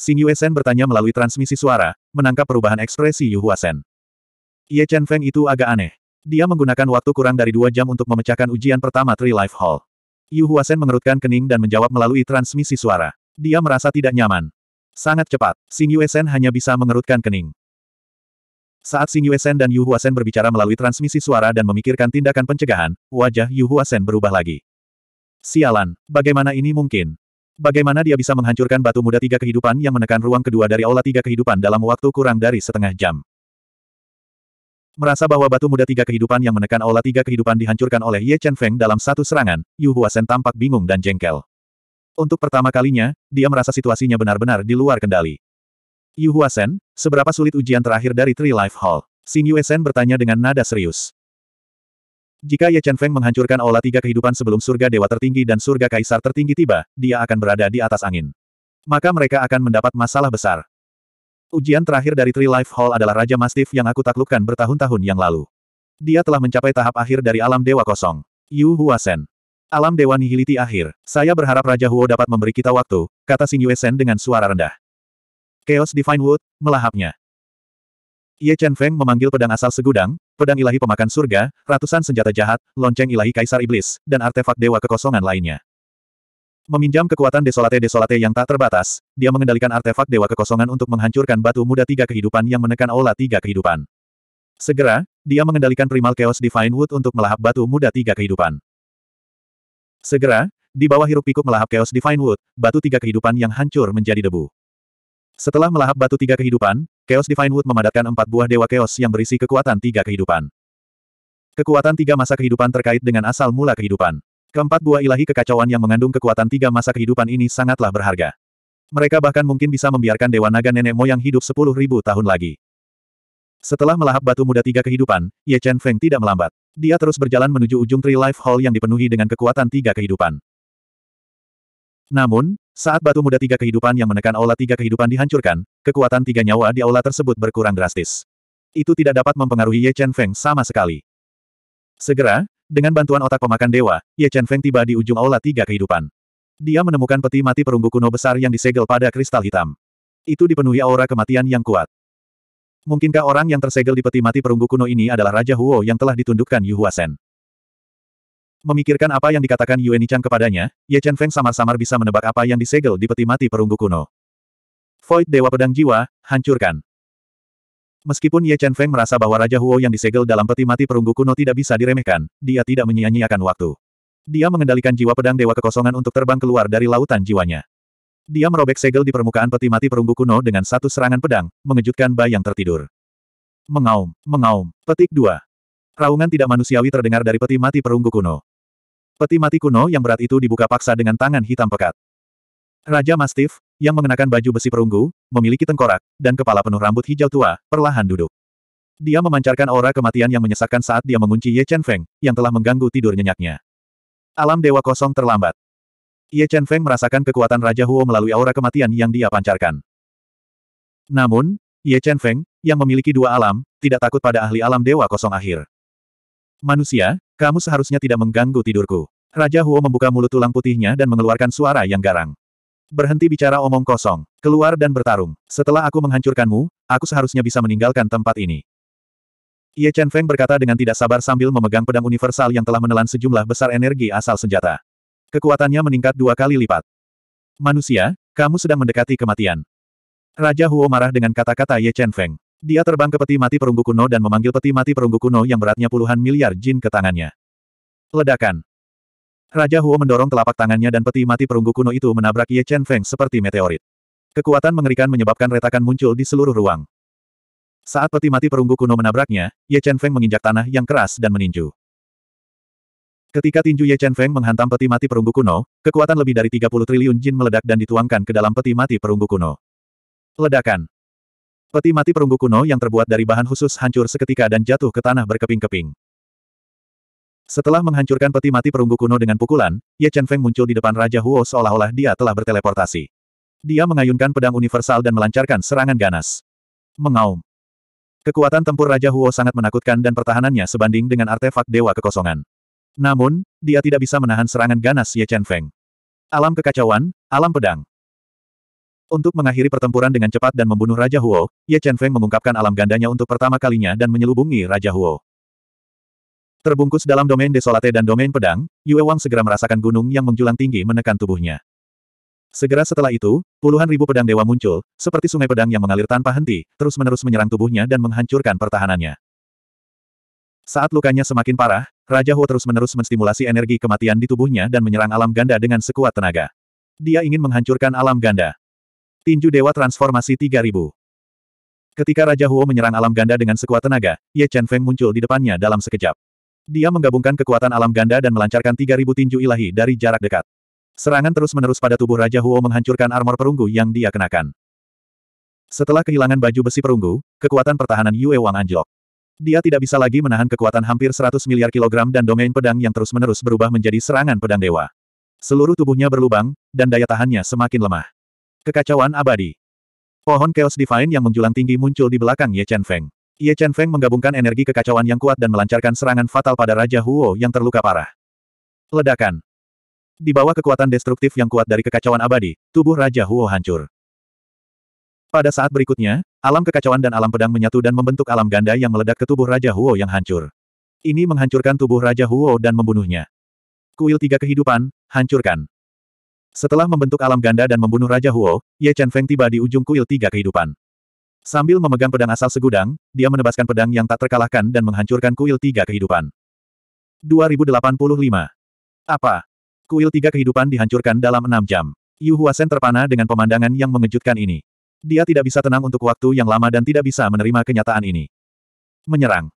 Xing Sen bertanya melalui transmisi suara, menangkap perubahan ekspresi Yu Huasen. Ye Chen Feng itu agak aneh. Dia menggunakan waktu kurang dari dua jam untuk memecahkan ujian pertama Tree Life Hall. Yu Huasen mengerutkan kening dan menjawab melalui transmisi suara. Dia merasa tidak nyaman. Sangat cepat, Xing Yuesen hanya bisa mengerutkan kening. Saat Xing Yuesen dan Yu Huasen berbicara melalui transmisi suara dan memikirkan tindakan pencegahan, wajah Yu Huasen berubah lagi. Sialan, bagaimana ini mungkin? Bagaimana dia bisa menghancurkan batu muda tiga kehidupan yang menekan ruang kedua dari aula tiga kehidupan dalam waktu kurang dari setengah jam? Merasa bahwa batu muda tiga kehidupan yang menekan aula tiga kehidupan dihancurkan oleh Ye Chen Feng dalam satu serangan, Yu Huasen tampak bingung dan jengkel. Untuk pertama kalinya, dia merasa situasinya benar-benar di luar kendali. Yu Huasen, seberapa sulit ujian terakhir dari Three Life Hall? Xin Sen bertanya dengan nada serius. Jika Ye Chen Feng menghancurkan aula tiga kehidupan sebelum surga dewa tertinggi dan surga kaisar tertinggi tiba, dia akan berada di atas angin. Maka mereka akan mendapat masalah besar. Ujian terakhir dari Tree Life Hall adalah Raja Mastiff yang aku taklukkan bertahun-tahun yang lalu. Dia telah mencapai tahap akhir dari alam dewa kosong. Yu Huasen. Alam dewa nihiliti akhir. Saya berharap Raja Huo dapat memberi kita waktu, kata Xing Yuesen dengan suara rendah. Chaos Divine Wood, melahapnya. Ye Chen Feng memanggil pedang asal segudang, pedang ilahi pemakan surga, ratusan senjata jahat, lonceng ilahi kaisar iblis, dan artefak dewa kekosongan lainnya. Meminjam kekuatan desolate-desolate yang tak terbatas, dia mengendalikan artefak Dewa Kekosongan untuk menghancurkan batu muda tiga kehidupan yang menekan aula tiga kehidupan. Segera, dia mengendalikan primal chaos Divine Wood untuk melahap batu muda tiga kehidupan. Segera, di bawah hirup pikuk melahap chaos Divine Wood, batu tiga kehidupan yang hancur menjadi debu. Setelah melahap batu tiga kehidupan, chaos Divine Wood memadatkan empat buah dewa chaos yang berisi kekuatan tiga kehidupan. Kekuatan tiga masa kehidupan terkait dengan asal mula kehidupan. Keempat buah ilahi kekacauan yang mengandung kekuatan tiga masa kehidupan ini sangatlah berharga. Mereka bahkan mungkin bisa membiarkan Dewa Naga Nenek Moyang hidup sepuluh ribu tahun lagi. Setelah melahap batu muda tiga kehidupan, Ye Chen Feng tidak melambat. Dia terus berjalan menuju ujung Tree Life Hall yang dipenuhi dengan kekuatan tiga kehidupan. Namun, saat batu muda tiga kehidupan yang menekan aula tiga kehidupan dihancurkan, kekuatan tiga nyawa di aula tersebut berkurang drastis. Itu tidak dapat mempengaruhi Ye Chen Feng sama sekali. Segera, dengan bantuan otak pemakan dewa, Ye Chen Feng tiba di ujung aula tiga kehidupan. Dia menemukan peti mati perunggu kuno besar yang disegel pada kristal hitam. Itu dipenuhi aura kematian yang kuat. Mungkinkah orang yang tersegel di peti mati perunggu kuno ini adalah Raja Huo yang telah ditundukkan Yu Huasen? Memikirkan apa yang dikatakan Yue Nichang kepadanya, Ye Chen Feng samar-samar bisa menebak apa yang disegel di peti mati perunggu kuno. Void Dewa Pedang Jiwa, hancurkan. Meskipun Ye Chen Feng merasa bahwa Raja Huo yang disegel dalam peti mati perunggu kuno tidak bisa diremehkan, dia tidak menyia-nyiakan waktu. Dia mengendalikan jiwa pedang dewa kekosongan untuk terbang keluar dari lautan jiwanya. Dia merobek segel di permukaan peti mati perunggu kuno dengan satu serangan pedang, mengejutkan bayang tertidur. Mengaum, mengaum, petik dua. Raungan tidak manusiawi terdengar dari peti mati perunggu kuno. Peti mati kuno yang berat itu dibuka paksa dengan tangan hitam pekat. Raja Mastiff, yang mengenakan baju besi perunggu, memiliki tengkorak, dan kepala penuh rambut hijau tua, perlahan duduk. Dia memancarkan aura kematian yang menyesakkan saat dia mengunci Ye Chen Feng, yang telah mengganggu tidur nyenyaknya. Alam dewa kosong terlambat. Ye Chen Feng merasakan kekuatan Raja Huo melalui aura kematian yang dia pancarkan. Namun, Ye Chen Feng, yang memiliki dua alam, tidak takut pada ahli alam dewa kosong akhir. Manusia, kamu seharusnya tidak mengganggu tidurku. Raja Huo membuka mulut tulang putihnya dan mengeluarkan suara yang garang. Berhenti bicara omong kosong. Keluar dan bertarung. Setelah aku menghancurkanmu, aku seharusnya bisa meninggalkan tempat ini. Ye Chen Feng berkata dengan tidak sabar sambil memegang pedang universal yang telah menelan sejumlah besar energi asal senjata. Kekuatannya meningkat dua kali lipat. Manusia, kamu sedang mendekati kematian. Raja Huo marah dengan kata-kata Ye Chen Feng. Dia terbang ke peti mati perunggu kuno dan memanggil peti mati perunggu kuno yang beratnya puluhan miliar jin ke tangannya. Ledakan. Raja Huo mendorong telapak tangannya dan peti mati perunggu kuno itu menabrak Ye Chen Feng seperti meteorit. Kekuatan mengerikan menyebabkan retakan muncul di seluruh ruang. Saat peti mati perunggu kuno menabraknya, Ye Chen Feng menginjak tanah yang keras dan meninju. Ketika tinju Ye Chen Feng menghantam peti mati perunggu kuno, kekuatan lebih dari 30 triliun jin meledak dan dituangkan ke dalam peti mati perunggu kuno. Ledakan. Peti mati perunggu kuno yang terbuat dari bahan khusus hancur seketika dan jatuh ke tanah berkeping-keping. Setelah menghancurkan peti mati perunggu kuno dengan pukulan, Ye Chen Feng muncul di depan Raja Huo seolah-olah dia telah berteleportasi. Dia mengayunkan pedang universal dan melancarkan serangan ganas. Mengaum. Kekuatan tempur Raja Huo sangat menakutkan dan pertahanannya sebanding dengan artefak Dewa Kekosongan. Namun, dia tidak bisa menahan serangan ganas Ye Chen Feng. Alam kekacauan, alam pedang. Untuk mengakhiri pertempuran dengan cepat dan membunuh Raja Huo, Ye Chen Feng mengungkapkan alam gandanya untuk pertama kalinya dan menyelubungi Raja Huo. Terbungkus dalam domain desolate dan domain pedang, Yue Wang segera merasakan gunung yang menjulang tinggi menekan tubuhnya. Segera setelah itu, puluhan ribu pedang dewa muncul, seperti sungai pedang yang mengalir tanpa henti, terus-menerus menyerang tubuhnya dan menghancurkan pertahanannya. Saat lukanya semakin parah, Raja Huo terus-menerus menstimulasi energi kematian di tubuhnya dan menyerang alam ganda dengan sekuat tenaga. Dia ingin menghancurkan alam ganda. Tinju Dewa Transformasi 3000 Ketika Raja Huo menyerang alam ganda dengan sekuat tenaga, Ye Chen Feng muncul di depannya dalam sekejap. Dia menggabungkan kekuatan alam ganda dan melancarkan 3.000 tinju ilahi dari jarak dekat. Serangan terus-menerus pada tubuh Raja Huo menghancurkan armor perunggu yang dia kenakan. Setelah kehilangan baju besi perunggu, kekuatan pertahanan Yue Wang anjlok. Dia tidak bisa lagi menahan kekuatan hampir 100 miliar kilogram dan domain pedang yang terus-menerus berubah menjadi serangan pedang dewa. Seluruh tubuhnya berlubang, dan daya tahannya semakin lemah. Kekacauan abadi. Pohon Chaos Divine yang menjulang tinggi muncul di belakang Ye Chen Feng. Ye Chen Feng menggabungkan energi kekacauan yang kuat dan melancarkan serangan fatal pada Raja Huo yang terluka parah. Ledakan. Di bawah kekuatan destruktif yang kuat dari kekacauan abadi, tubuh Raja Huo hancur. Pada saat berikutnya, alam kekacauan dan alam pedang menyatu dan membentuk alam ganda yang meledak ke tubuh Raja Huo yang hancur. Ini menghancurkan tubuh Raja Huo dan membunuhnya. Kuil tiga kehidupan, hancurkan. Setelah membentuk alam ganda dan membunuh Raja Huo, Ye Chen Feng tiba di ujung kuil tiga kehidupan. Sambil memegang pedang asal segudang, dia menebaskan pedang yang tak terkalahkan dan menghancurkan kuil tiga kehidupan. 2085. Apa? Kuil tiga kehidupan dihancurkan dalam enam jam. Yu Huasen terpana dengan pemandangan yang mengejutkan ini. Dia tidak bisa tenang untuk waktu yang lama dan tidak bisa menerima kenyataan ini. Menyerang.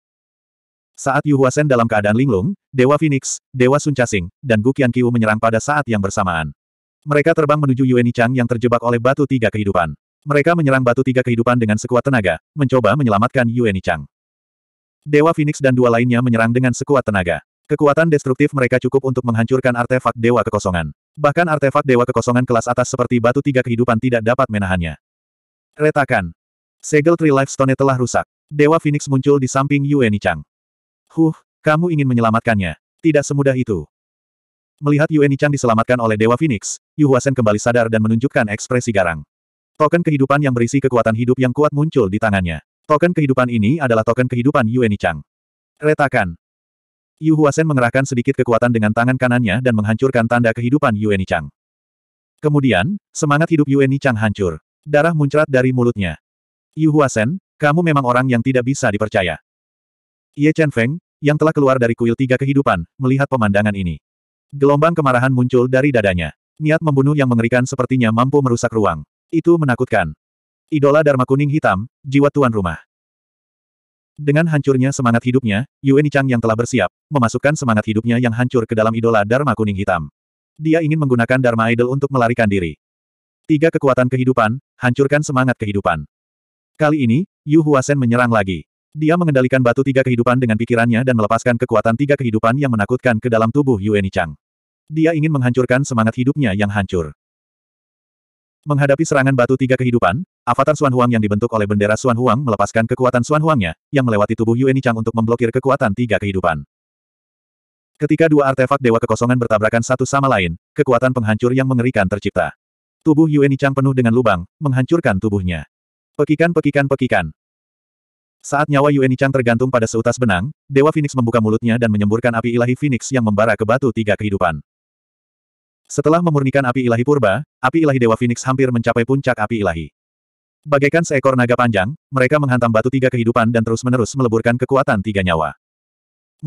Saat Yu Huasen dalam keadaan linglung, Dewa Phoenix, Dewa Sun Chasing, dan Gu Qian Qiu menyerang pada saat yang bersamaan. Mereka terbang menuju Yueni Chang yang terjebak oleh batu tiga kehidupan. Mereka menyerang batu tiga kehidupan dengan sekuat tenaga, mencoba menyelamatkan Yueni Chang. Dewa Phoenix dan dua lainnya menyerang dengan sekuat tenaga. Kekuatan destruktif mereka cukup untuk menghancurkan artefak Dewa Kekosongan. Bahkan artefak Dewa Kekosongan kelas atas seperti batu tiga kehidupan tidak dapat menahannya. Retakan. Segel Tree Lifestone telah rusak. Dewa Phoenix muncul di samping Yueni Chang. Huh, kamu ingin menyelamatkannya. Tidak semudah itu. Melihat Yueni Chang diselamatkan oleh Dewa Phoenix, Yu Huasen kembali sadar dan menunjukkan ekspresi garang. Token kehidupan yang berisi kekuatan hidup yang kuat muncul di tangannya. Token kehidupan ini adalah token kehidupan Yueni Chang. Retakan. Yu Huasen mengerahkan sedikit kekuatan dengan tangan kanannya dan menghancurkan tanda kehidupan Yueni Chang. Kemudian, semangat hidup Yueni Chang hancur. Darah muncrat dari mulutnya. Yu Huasen, kamu memang orang yang tidak bisa dipercaya. Ye Chen Feng, yang telah keluar dari kuil tiga kehidupan, melihat pemandangan ini. Gelombang kemarahan muncul dari dadanya. Niat membunuh yang mengerikan sepertinya mampu merusak ruang. Itu menakutkan. Idola Dharma Kuning Hitam, jiwa tuan rumah. Dengan hancurnya semangat hidupnya, Yue Chang yang telah bersiap, memasukkan semangat hidupnya yang hancur ke dalam idola Dharma Kuning Hitam. Dia ingin menggunakan Dharma Idol untuk melarikan diri. Tiga kekuatan kehidupan, hancurkan semangat kehidupan. Kali ini, Yu Huasen menyerang lagi. Dia mengendalikan batu tiga kehidupan dengan pikirannya dan melepaskan kekuatan tiga kehidupan yang menakutkan ke dalam tubuh Yue Chang. Dia ingin menghancurkan semangat hidupnya yang hancur. Menghadapi serangan batu tiga kehidupan, avatar Xuan Huang yang dibentuk oleh bendera Xuan Huang melepaskan kekuatan Xuan Huangnya, yang melewati tubuh Yue Chang untuk memblokir kekuatan tiga kehidupan. Ketika dua artefak dewa kekosongan bertabrakan satu sama lain, kekuatan penghancur yang mengerikan tercipta. Tubuh Yue Chang penuh dengan lubang, menghancurkan tubuhnya. Pekikan-pekikan-pekikan. Saat nyawa Yue Chang tergantung pada seutas benang, Dewa Phoenix membuka mulutnya dan menyemburkan api ilahi Phoenix yang membara ke batu tiga kehidupan. Setelah memurnikan api ilahi purba, api ilahi Dewa Phoenix hampir mencapai puncak api ilahi. Bagaikan seekor naga panjang, mereka menghantam batu tiga kehidupan dan terus-menerus meleburkan kekuatan tiga nyawa.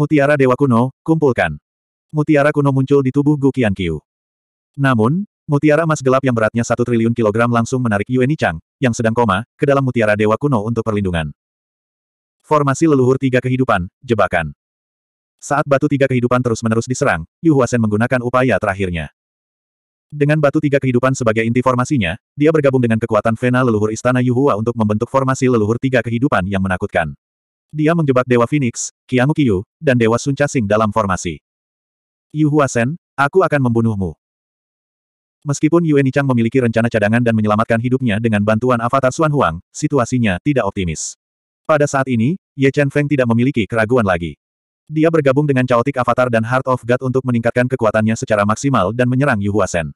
Mutiara Dewa Kuno, kumpulkan. Mutiara kuno muncul di tubuh Gu Qiankyu. Namun, mutiara emas gelap yang beratnya satu triliun kilogram langsung menarik Yue Nichang, yang sedang koma, ke dalam mutiara Dewa Kuno untuk perlindungan. Formasi leluhur tiga kehidupan, jebakan. Saat batu tiga kehidupan terus-menerus diserang, Yu Huasen menggunakan upaya terakhirnya. Dengan batu tiga kehidupan sebagai inti formasinya, dia bergabung dengan kekuatan Vena leluhur istana Yuhua untuk membentuk formasi leluhur tiga kehidupan yang menakutkan. Dia menjebak Dewa Phoenix, Qianggu dan Dewa Sun Chasing dalam formasi. Yuhua Sen, aku akan membunuhmu. Meskipun Yuan Chang memiliki rencana cadangan dan menyelamatkan hidupnya dengan bantuan avatar Xuan Huang, situasinya tidak optimis. Pada saat ini, Ye Chen Feng tidak memiliki keraguan lagi. Dia bergabung dengan Chaotic Avatar dan Heart of God untuk meningkatkan kekuatannya secara maksimal dan menyerang Yuhua Sen.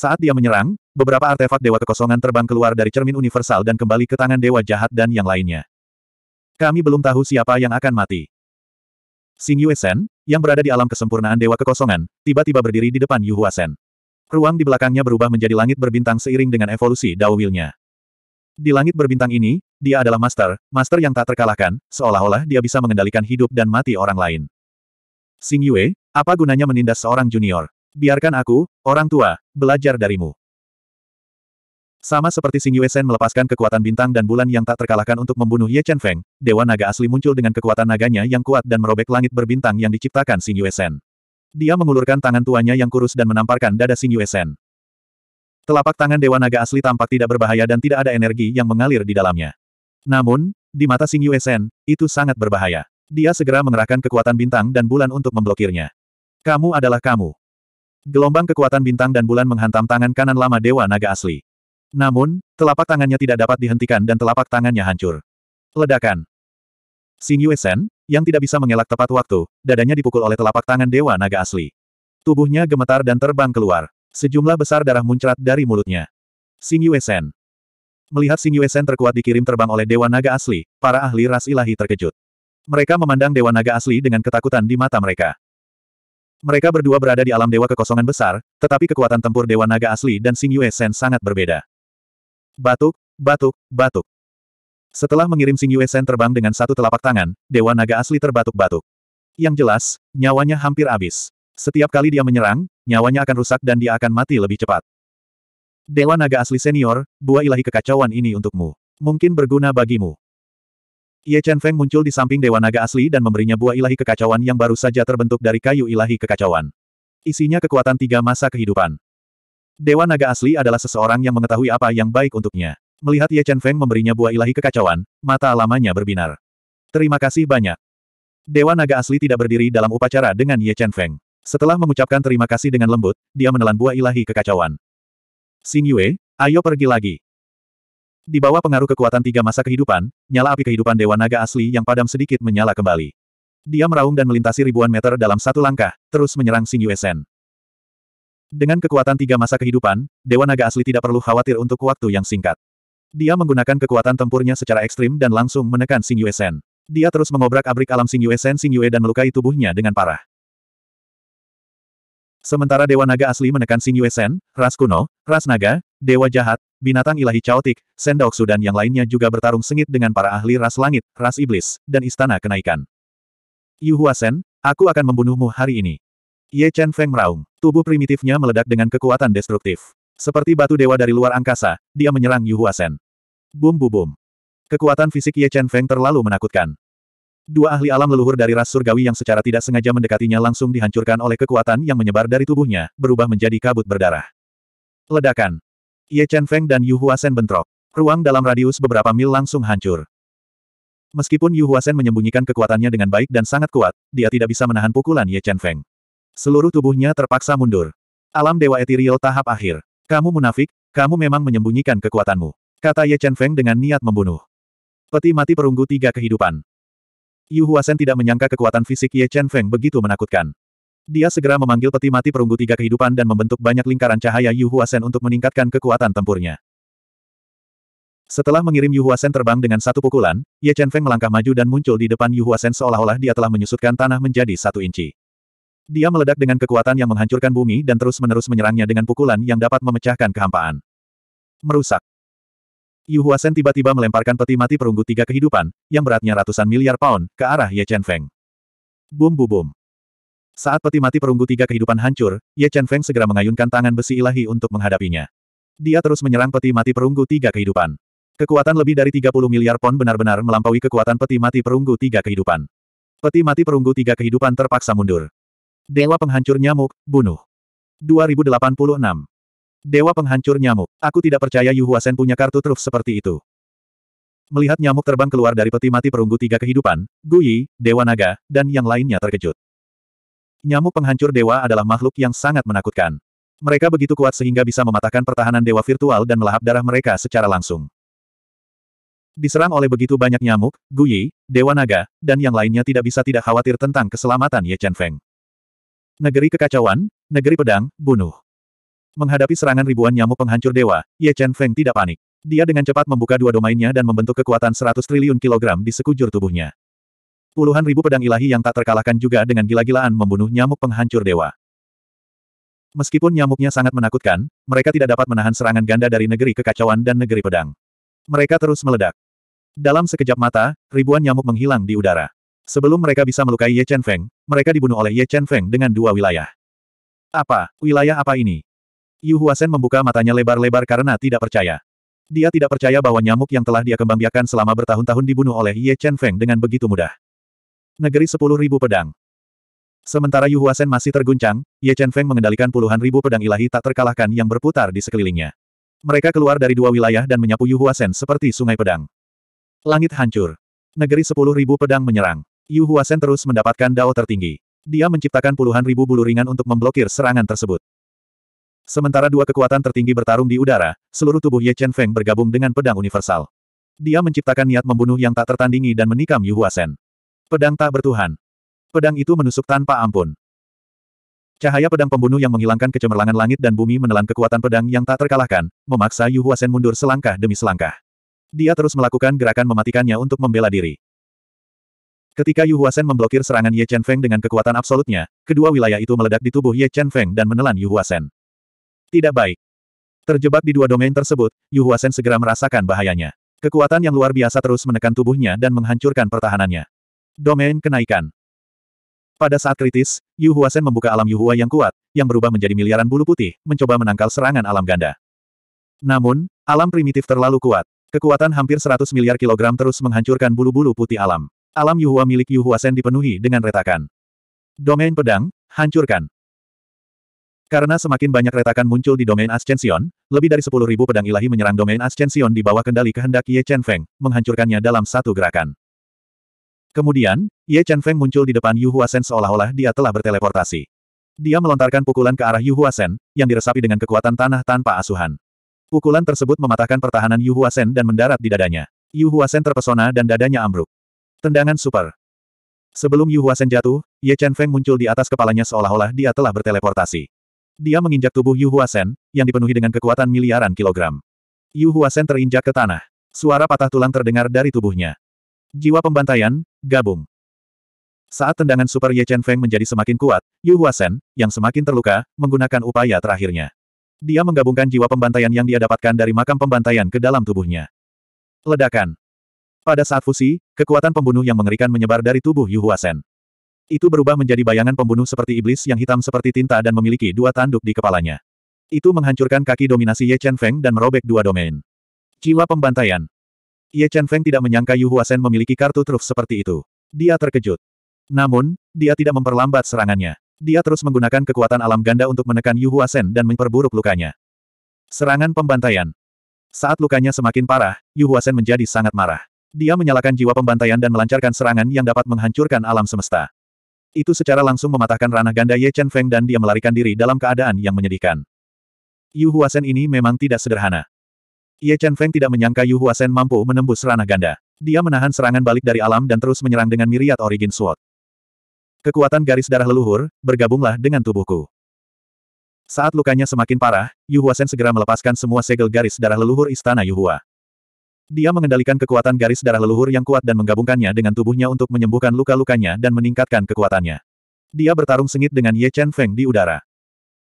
Saat dia menyerang, beberapa artefak Dewa Kekosongan terbang keluar dari cermin universal dan kembali ke tangan Dewa Jahat dan yang lainnya. Kami belum tahu siapa yang akan mati. Xing Sen, yang berada di alam kesempurnaan Dewa Kekosongan, tiba-tiba berdiri di depan Yu Hua Huasen. Ruang di belakangnya berubah menjadi langit berbintang seiring dengan evolusi Dao Dawilnya. Di langit berbintang ini, dia adalah master, master yang tak terkalahkan, seolah-olah dia bisa mengendalikan hidup dan mati orang lain. Sing Yue, apa gunanya menindas seorang junior? Biarkan aku, orang tua, belajar darimu. Sama seperti Xing Yuesen melepaskan kekuatan bintang dan bulan yang tak terkalahkan untuk membunuh Ye Chen Feng, Dewa Naga asli muncul dengan kekuatan naganya yang kuat dan merobek langit berbintang yang diciptakan Xing Yuesen. Dia mengulurkan tangan tuanya yang kurus dan menamparkan dada Xing Yuesen. Telapak tangan Dewa Naga asli tampak tidak berbahaya dan tidak ada energi yang mengalir di dalamnya. Namun, di mata Xing Yuesen, itu sangat berbahaya. Dia segera mengerahkan kekuatan bintang dan bulan untuk memblokirnya. Kamu adalah kamu. Gelombang kekuatan bintang dan bulan menghantam tangan kanan lama Dewa Naga asli. Namun, telapak tangannya tidak dapat dihentikan dan telapak tangannya hancur. Ledakan. Xing Yuesen, yang tidak bisa mengelak tepat waktu, dadanya dipukul oleh telapak tangan Dewa Naga asli. Tubuhnya gemetar dan terbang keluar. Sejumlah besar darah muncrat dari mulutnya. Xing Yuesen. Melihat Xing Yuesen terkuat dikirim terbang oleh Dewa Naga asli, para ahli ras ilahi terkejut. Mereka memandang Dewa Naga asli dengan ketakutan di mata mereka. Mereka berdua berada di alam dewa kekosongan besar, tetapi kekuatan tempur dewa naga asli dan Sing Yue Sen sangat berbeda. Batuk, batuk, batuk. Setelah mengirim Sing Yue Sen terbang dengan satu telapak tangan, dewa naga asli terbatuk-batuk. Yang jelas, nyawanya hampir habis. Setiap kali dia menyerang, nyawanya akan rusak dan dia akan mati lebih cepat. Dewa naga asli senior, buah ilahi kekacauan ini untukmu. Mungkin berguna bagimu. Ye Chen Feng muncul di samping Dewa Naga asli dan memberinya buah ilahi kekacauan yang baru saja terbentuk dari kayu ilahi kekacauan. Isinya kekuatan tiga masa kehidupan. Dewa Naga asli adalah seseorang yang mengetahui apa yang baik untuknya. Melihat Ye Chen Feng memberinya buah ilahi kekacauan, mata lamanya berbinar. Terima kasih banyak. Dewa Naga asli tidak berdiri dalam upacara dengan Ye Chen Feng. Setelah mengucapkan terima kasih dengan lembut, dia menelan buah ilahi kekacauan. Xin Yue, ayo pergi lagi. Di bawah pengaruh kekuatan tiga masa kehidupan, nyala api kehidupan Dewa Naga asli yang padam sedikit menyala kembali. Dia meraung dan melintasi ribuan meter dalam satu langkah, terus menyerang Xing Yuesen. Dengan kekuatan tiga masa kehidupan, Dewa Naga asli tidak perlu khawatir untuk waktu yang singkat. Dia menggunakan kekuatan tempurnya secara ekstrim dan langsung menekan Xing Yuesen. Dia terus mengobrak-abrik alam Xing Yuesen Xing Yue dan melukai tubuhnya dengan parah. Sementara Dewa Naga asli menekan Xing Yuesen, ras kuno, ras naga, dewa jahat, binatang ilahi caotik, Sendaoksu dan yang lainnya juga bertarung sengit dengan para ahli ras langit, ras iblis, dan istana kenaikan. Yu Huasen, aku akan membunuhmu hari ini. Ye Chen Feng meraung, tubuh primitifnya meledak dengan kekuatan destruktif. Seperti batu dewa dari luar angkasa, dia menyerang Yu Huasen. Bum bu bum. Kekuatan fisik Ye Chen Feng terlalu menakutkan. Dua ahli alam leluhur dari ras surgawi yang secara tidak sengaja mendekatinya langsung dihancurkan oleh kekuatan yang menyebar dari tubuhnya, berubah menjadi kabut berdarah. Ledakan. Ye Chen Feng dan Yu Huasen bentrok. Ruang dalam radius beberapa mil langsung hancur. Meskipun Yu Huasen menyembunyikan kekuatannya dengan baik dan sangat kuat, dia tidak bisa menahan pukulan Ye Chen Feng. Seluruh tubuhnya terpaksa mundur. Alam Dewa Ethereal tahap akhir. Kamu munafik, kamu memang menyembunyikan kekuatanmu. Kata Ye Chen Feng dengan niat membunuh. Peti mati perunggu tiga kehidupan. Yu Huasen tidak menyangka kekuatan fisik Ye Chen Feng begitu menakutkan. Dia segera memanggil peti mati perunggu tiga kehidupan dan membentuk banyak lingkaran cahaya Yu Huasen untuk meningkatkan kekuatan tempurnya. Setelah mengirim Yu Huasen terbang dengan satu pukulan, Ye Chen Feng melangkah maju dan muncul di depan Yu Huasen seolah-olah dia telah menyusutkan tanah menjadi satu inci. Dia meledak dengan kekuatan yang menghancurkan bumi dan terus-menerus menyerangnya dengan pukulan yang dapat memecahkan kehampaan. Merusak. Yu Huasen tiba-tiba melemparkan peti mati perunggu tiga kehidupan, yang beratnya ratusan miliar pound, ke arah Ye Chen Feng. Bum bum bum. Saat peti mati perunggu tiga kehidupan hancur, Ye Chen Feng segera mengayunkan tangan besi ilahi untuk menghadapinya. Dia terus menyerang peti mati perunggu tiga kehidupan. Kekuatan lebih dari 30 miliar pon benar-benar melampaui kekuatan peti mati perunggu tiga kehidupan. Peti mati perunggu tiga kehidupan terpaksa mundur. Dewa penghancur nyamuk, bunuh. 2086. Dewa penghancur nyamuk. Aku tidak percaya Yu Huasen punya kartu truf seperti itu. Melihat nyamuk terbang keluar dari peti mati perunggu tiga kehidupan, Yi, Dewa Naga, dan yang lainnya terkejut. Nyamuk penghancur dewa adalah makhluk yang sangat menakutkan. Mereka begitu kuat sehingga bisa mematahkan pertahanan dewa virtual dan melahap darah mereka secara langsung. Diserang oleh begitu banyak nyamuk, Guyi, Dewa Naga, dan yang lainnya tidak bisa tidak khawatir tentang keselamatan Ye Chen Feng. Negeri kekacauan, negeri pedang, bunuh. Menghadapi serangan ribuan nyamuk penghancur dewa, Ye Chen Feng tidak panik. Dia dengan cepat membuka dua domainnya dan membentuk kekuatan 100 triliun kilogram di sekujur tubuhnya. Puluhan ribu pedang ilahi yang tak terkalahkan juga dengan gila-gilaan membunuh nyamuk penghancur dewa. Meskipun nyamuknya sangat menakutkan, mereka tidak dapat menahan serangan ganda dari negeri kekacauan dan negeri pedang. Mereka terus meledak. Dalam sekejap mata, ribuan nyamuk menghilang di udara. Sebelum mereka bisa melukai Ye Chen Feng, mereka dibunuh oleh Ye Chen Feng dengan dua wilayah. Apa, wilayah apa ini? Yu Huasen membuka matanya lebar-lebar karena tidak percaya. Dia tidak percaya bahwa nyamuk yang telah dia kembangbiakan selama bertahun-tahun dibunuh oleh Ye Chen Feng dengan begitu mudah negeri sepuluh ribu pedang. Sementara Yu Huasen masih terguncang, Ye Chen Feng mengendalikan puluhan ribu pedang ilahi tak terkalahkan yang berputar di sekelilingnya. Mereka keluar dari dua wilayah dan menyapu Yu Huasen seperti sungai pedang. Langit hancur. Negeri sepuluh ribu pedang menyerang. Yu Huasen terus mendapatkan dao tertinggi. Dia menciptakan puluhan ribu bulu ringan untuk memblokir serangan tersebut. Sementara dua kekuatan tertinggi bertarung di udara, seluruh tubuh Ye Chen Feng bergabung dengan pedang universal. Dia menciptakan niat membunuh yang tak tertandingi dan menikam Yu Huasen. Pedang tak bertuhan. Pedang itu menusuk tanpa ampun. Cahaya pedang pembunuh yang menghilangkan kecemerlangan langit dan bumi menelan kekuatan pedang yang tak terkalahkan, memaksa Yu Huasen mundur selangkah demi selangkah. Dia terus melakukan gerakan mematikannya untuk membela diri. Ketika Yu Huasen memblokir serangan Ye Chen Feng dengan kekuatan absolutnya, kedua wilayah itu meledak di tubuh Ye Chen Feng dan menelan Yu Huasen. Tidak baik. Terjebak di dua domain tersebut, Yu Huasen segera merasakan bahayanya. Kekuatan yang luar biasa terus menekan tubuhnya dan menghancurkan pertahanannya. Domain kenaikan. Pada saat kritis, Yu Huasen membuka alam Yu Hua yang kuat, yang berubah menjadi miliaran bulu putih, mencoba menangkal serangan alam ganda. Namun, alam primitif terlalu kuat. Kekuatan hampir 100 miliar kilogram terus menghancurkan bulu-bulu putih alam. Alam Yu Hua milik Yu Huasen dipenuhi dengan retakan. Domain pedang, hancurkan. Karena semakin banyak retakan muncul di domain Ascension, lebih dari 10.000 pedang ilahi menyerang domain Ascension di bawah kendali kehendak Ye Chen Feng, menghancurkannya dalam satu gerakan. Kemudian, Ye Chen Feng muncul di depan Yu Huasen seolah-olah dia telah berteleportasi. Dia melontarkan pukulan ke arah Yu Huasen, yang diresapi dengan kekuatan tanah tanpa asuhan. Pukulan tersebut mematahkan pertahanan Yu Huasen dan mendarat di dadanya. Yu Huasen terpesona dan dadanya ambruk. Tendangan super. Sebelum Yu Huasen jatuh, Ye Chen Feng muncul di atas kepalanya seolah-olah dia telah berteleportasi. Dia menginjak tubuh Yu Huasen, yang dipenuhi dengan kekuatan miliaran kilogram. Yu Huasen terinjak ke tanah. Suara patah tulang terdengar dari tubuhnya. Jiwa pembantaian, gabung. Saat tendangan Super Ye Chen Feng menjadi semakin kuat, Yu Huasen, yang semakin terluka, menggunakan upaya terakhirnya. Dia menggabungkan jiwa pembantaian yang dia dapatkan dari makam pembantaian ke dalam tubuhnya. Ledakan. Pada saat fusi, kekuatan pembunuh yang mengerikan menyebar dari tubuh Yu Huasen. Itu berubah menjadi bayangan pembunuh seperti iblis yang hitam seperti tinta dan memiliki dua tanduk di kepalanya. Itu menghancurkan kaki dominasi Ye Chen Feng dan merobek dua domain. Jiwa pembantaian. Ye Chen Feng tidak menyangka Yu Huasen memiliki kartu truf seperti itu. Dia terkejut. Namun, dia tidak memperlambat serangannya. Dia terus menggunakan kekuatan alam ganda untuk menekan Yu Huasen dan memperburuk lukanya. Serangan pembantaian. Saat lukanya semakin parah, Yu Huasen menjadi sangat marah. Dia menyalakan jiwa pembantaian dan melancarkan serangan yang dapat menghancurkan alam semesta. Itu secara langsung mematahkan ranah ganda Ye Chen Feng dan dia melarikan diri dalam keadaan yang menyedihkan. Yu Huasen ini memang tidak sederhana. Ye Chen Feng tidak menyangka Yu Huasen mampu menembus ranah ganda. Dia menahan serangan balik dari alam dan terus menyerang dengan miriat origin sword. Kekuatan garis darah leluhur, bergabunglah dengan tubuhku. Saat lukanya semakin parah, Yu Huasen segera melepaskan semua segel garis darah leluhur istana Yu Yuhua. Dia mengendalikan kekuatan garis darah leluhur yang kuat dan menggabungkannya dengan tubuhnya untuk menyembuhkan luka-lukanya dan meningkatkan kekuatannya. Dia bertarung sengit dengan Ye Chen Feng di udara.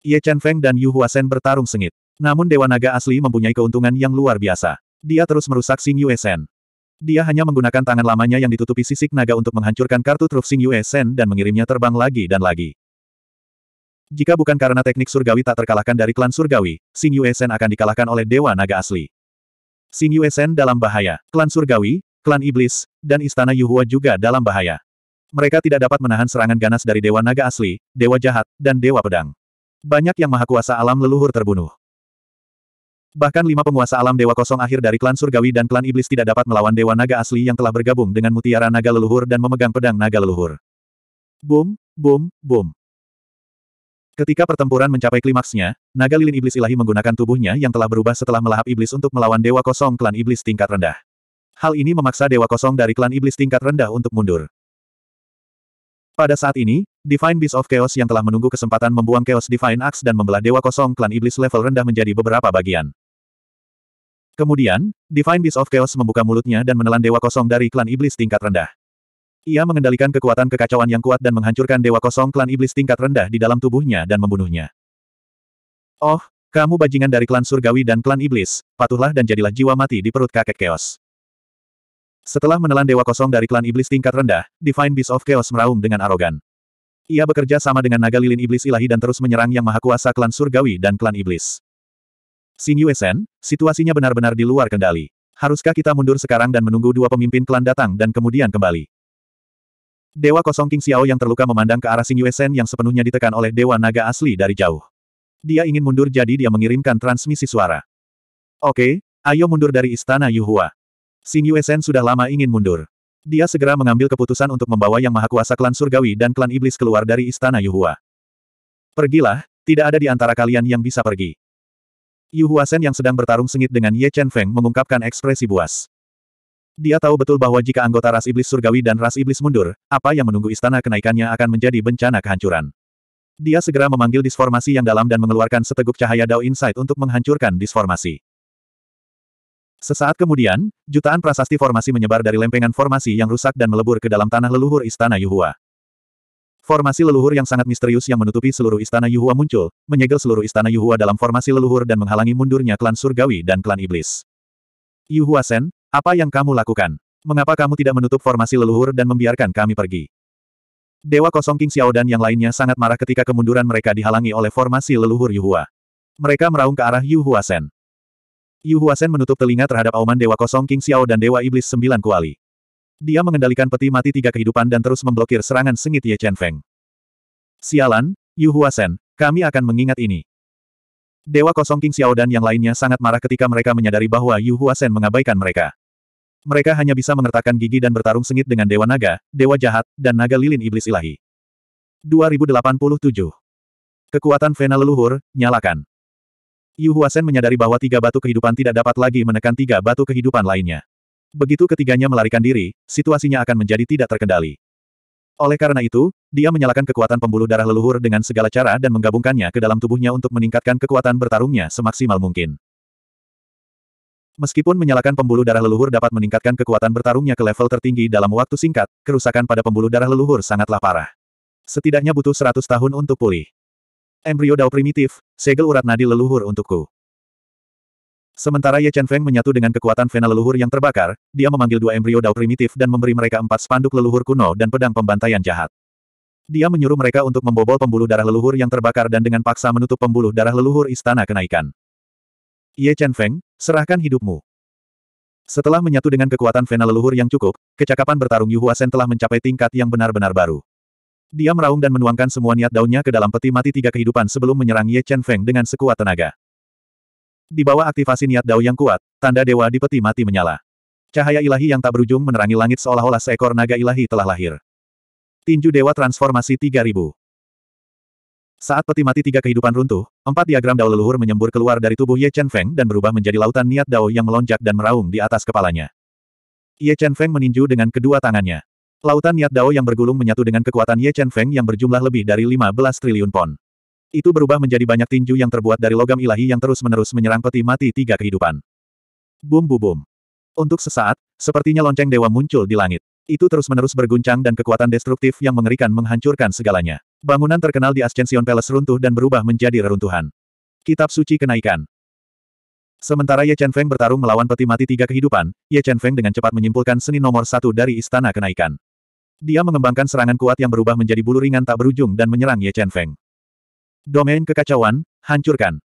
Ye Chen Feng dan Yu Huasen bertarung sengit. Namun Dewa Naga asli mempunyai keuntungan yang luar biasa. Dia terus merusak Sing Yue Sen. Dia hanya menggunakan tangan lamanya yang ditutupi sisik naga untuk menghancurkan kartu truf Sing Yue Sen dan mengirimnya terbang lagi dan lagi. Jika bukan karena teknik surgawi tak terkalahkan dari klan surgawi, Sing Yue Sen akan dikalahkan oleh Dewa Naga asli. Sing Yue Sen dalam bahaya, klan surgawi, klan iblis, dan istana Yuhua juga dalam bahaya. Mereka tidak dapat menahan serangan ganas dari Dewa Naga asli, Dewa Jahat, dan Dewa Pedang. Banyak yang maha kuasa alam leluhur terbunuh. Bahkan lima penguasa alam dewa kosong akhir dari klan surgawi dan klan iblis tidak dapat melawan dewa naga asli yang telah bergabung dengan mutiara naga leluhur dan memegang pedang naga leluhur. Boom, boom, boom. Ketika pertempuran mencapai klimaksnya, naga lilin iblis ilahi menggunakan tubuhnya yang telah berubah setelah melahap iblis untuk melawan dewa kosong klan iblis tingkat rendah. Hal ini memaksa dewa kosong dari klan iblis tingkat rendah untuk mundur. Pada saat ini, Divine Beast of Chaos yang telah menunggu kesempatan membuang Chaos Divine Axe dan membelah Dewa Kosong Klan Iblis level rendah menjadi beberapa bagian. Kemudian, Divine Beast of Chaos membuka mulutnya dan menelan dewa kosong dari klan iblis tingkat rendah. Ia mengendalikan kekuatan kekacauan yang kuat dan menghancurkan dewa kosong klan iblis tingkat rendah di dalam tubuhnya dan membunuhnya. Oh, kamu bajingan dari klan surgawi dan klan iblis, patuhlah dan jadilah jiwa mati di perut kakek Chaos. Setelah menelan dewa kosong dari klan iblis tingkat rendah, Divine Beast of Chaos meraung dengan arogan. Ia bekerja sama dengan naga lilin iblis ilahi dan terus menyerang yang maha kuasa klan surgawi dan klan iblis. Xing Yuesen, situasinya benar-benar di luar kendali. Haruskah kita mundur sekarang dan menunggu dua pemimpin klan datang dan kemudian kembali? Dewa kosong King Xiao yang terluka memandang ke arah Xing Yuesen yang sepenuhnya ditekan oleh Dewa Naga asli dari jauh. Dia ingin mundur jadi dia mengirimkan transmisi suara. Oke, ayo mundur dari istana Yuhua. Xing Yuesen sudah lama ingin mundur. Dia segera mengambil keputusan untuk membawa yang maha kuasa klan surgawi dan klan iblis keluar dari istana Yuhua. Pergilah, tidak ada di antara kalian yang bisa pergi. Yu Huasen yang sedang bertarung sengit dengan Ye Chen Feng mengungkapkan ekspresi buas. Dia tahu betul bahwa jika anggota ras iblis surgawi dan ras iblis mundur, apa yang menunggu istana kenaikannya akan menjadi bencana kehancuran. Dia segera memanggil disformasi yang dalam dan mengeluarkan seteguk cahaya Dao Insight untuk menghancurkan disformasi. Sesaat kemudian, jutaan prasasti formasi menyebar dari lempengan formasi yang rusak dan melebur ke dalam tanah leluhur istana Yuhua. Formasi leluhur yang sangat misterius yang menutupi seluruh istana Yuhua muncul, menyegel seluruh istana Yuhua dalam formasi leluhur dan menghalangi mundurnya klan surgawi dan klan iblis. Yuhua Sen, apa yang kamu lakukan? Mengapa kamu tidak menutup formasi leluhur dan membiarkan kami pergi? Dewa Kosong King Xiao dan yang lainnya sangat marah ketika kemunduran mereka dihalangi oleh formasi leluhur Yuhua. Mereka meraung ke arah Yuhua Sen. Yuhua Sen menutup telinga terhadap auman Dewa Kosong King Xiao dan Dewa Iblis Sembilan Kuali. Dia mengendalikan peti mati tiga kehidupan dan terus memblokir serangan sengit Ye Chen Feng. Sialan, Yu Huasen, kami akan mengingat ini. Dewa Kosong King Xiao dan yang lainnya sangat marah ketika mereka menyadari bahwa Yu Huasen mengabaikan mereka. Mereka hanya bisa mengertakkan gigi dan bertarung sengit dengan Dewa Naga, Dewa Jahat, dan Naga Lilin Iblis Ilahi. 2087 Kekuatan Vena Leluhur, nyalakan. Yu Huasen menyadari bahwa tiga batu kehidupan tidak dapat lagi menekan tiga batu kehidupan lainnya. Begitu ketiganya melarikan diri, situasinya akan menjadi tidak terkendali. Oleh karena itu, dia menyalakan kekuatan pembuluh darah leluhur dengan segala cara dan menggabungkannya ke dalam tubuhnya untuk meningkatkan kekuatan bertarungnya semaksimal mungkin. Meskipun menyalakan pembuluh darah leluhur dapat meningkatkan kekuatan bertarungnya ke level tertinggi dalam waktu singkat, kerusakan pada pembuluh darah leluhur sangatlah parah. Setidaknya butuh 100 tahun untuk pulih. Embryo Dao primitif, segel urat nadi leluhur untukku. Sementara Ye Chen Feng menyatu dengan kekuatan vena leluhur yang terbakar, dia memanggil dua embrio dao primitif dan memberi mereka empat spanduk leluhur kuno dan pedang pembantaian jahat. Dia menyuruh mereka untuk membobol pembuluh darah leluhur yang terbakar dan dengan paksa menutup pembuluh darah leluhur istana kenaikan. Ye Chen Feng, serahkan hidupmu. Setelah menyatu dengan kekuatan vena leluhur yang cukup, kecakapan bertarung Yu Huasen telah mencapai tingkat yang benar-benar baru. Dia meraung dan menuangkan semua niat daunnya ke dalam peti mati tiga kehidupan sebelum menyerang Ye Chen Feng dengan sekuat tenaga. Di bawah aktivasi niat Dao yang kuat, tanda dewa di peti mati menyala. Cahaya ilahi yang tak berujung menerangi langit seolah-olah seekor naga ilahi telah lahir. Tinju Dewa Transformasi 3000 Saat peti mati tiga kehidupan runtuh, empat diagram Dao leluhur menyembur keluar dari tubuh Ye Chen Feng dan berubah menjadi lautan niat Dao yang melonjak dan meraung di atas kepalanya. Ye Chen Feng meninju dengan kedua tangannya. Lautan niat Dao yang bergulung menyatu dengan kekuatan Ye Chen Feng yang berjumlah lebih dari 15 triliun pon. Itu berubah menjadi banyak tinju yang terbuat dari logam ilahi yang terus-menerus menyerang peti mati tiga kehidupan. Bum bu bum. Untuk sesaat, sepertinya lonceng dewa muncul di langit. Itu terus-menerus berguncang dan kekuatan destruktif yang mengerikan menghancurkan segalanya. Bangunan terkenal di Ascension Palace runtuh dan berubah menjadi reruntuhan. Kitab suci kenaikan. Sementara Ye Chen Feng bertarung melawan peti mati tiga kehidupan, Ye Chen Feng dengan cepat menyimpulkan seni nomor satu dari istana kenaikan. Dia mengembangkan serangan kuat yang berubah menjadi bulu ringan tak berujung dan menyerang Ye Chen Feng. Domain kekacauan, hancurkan.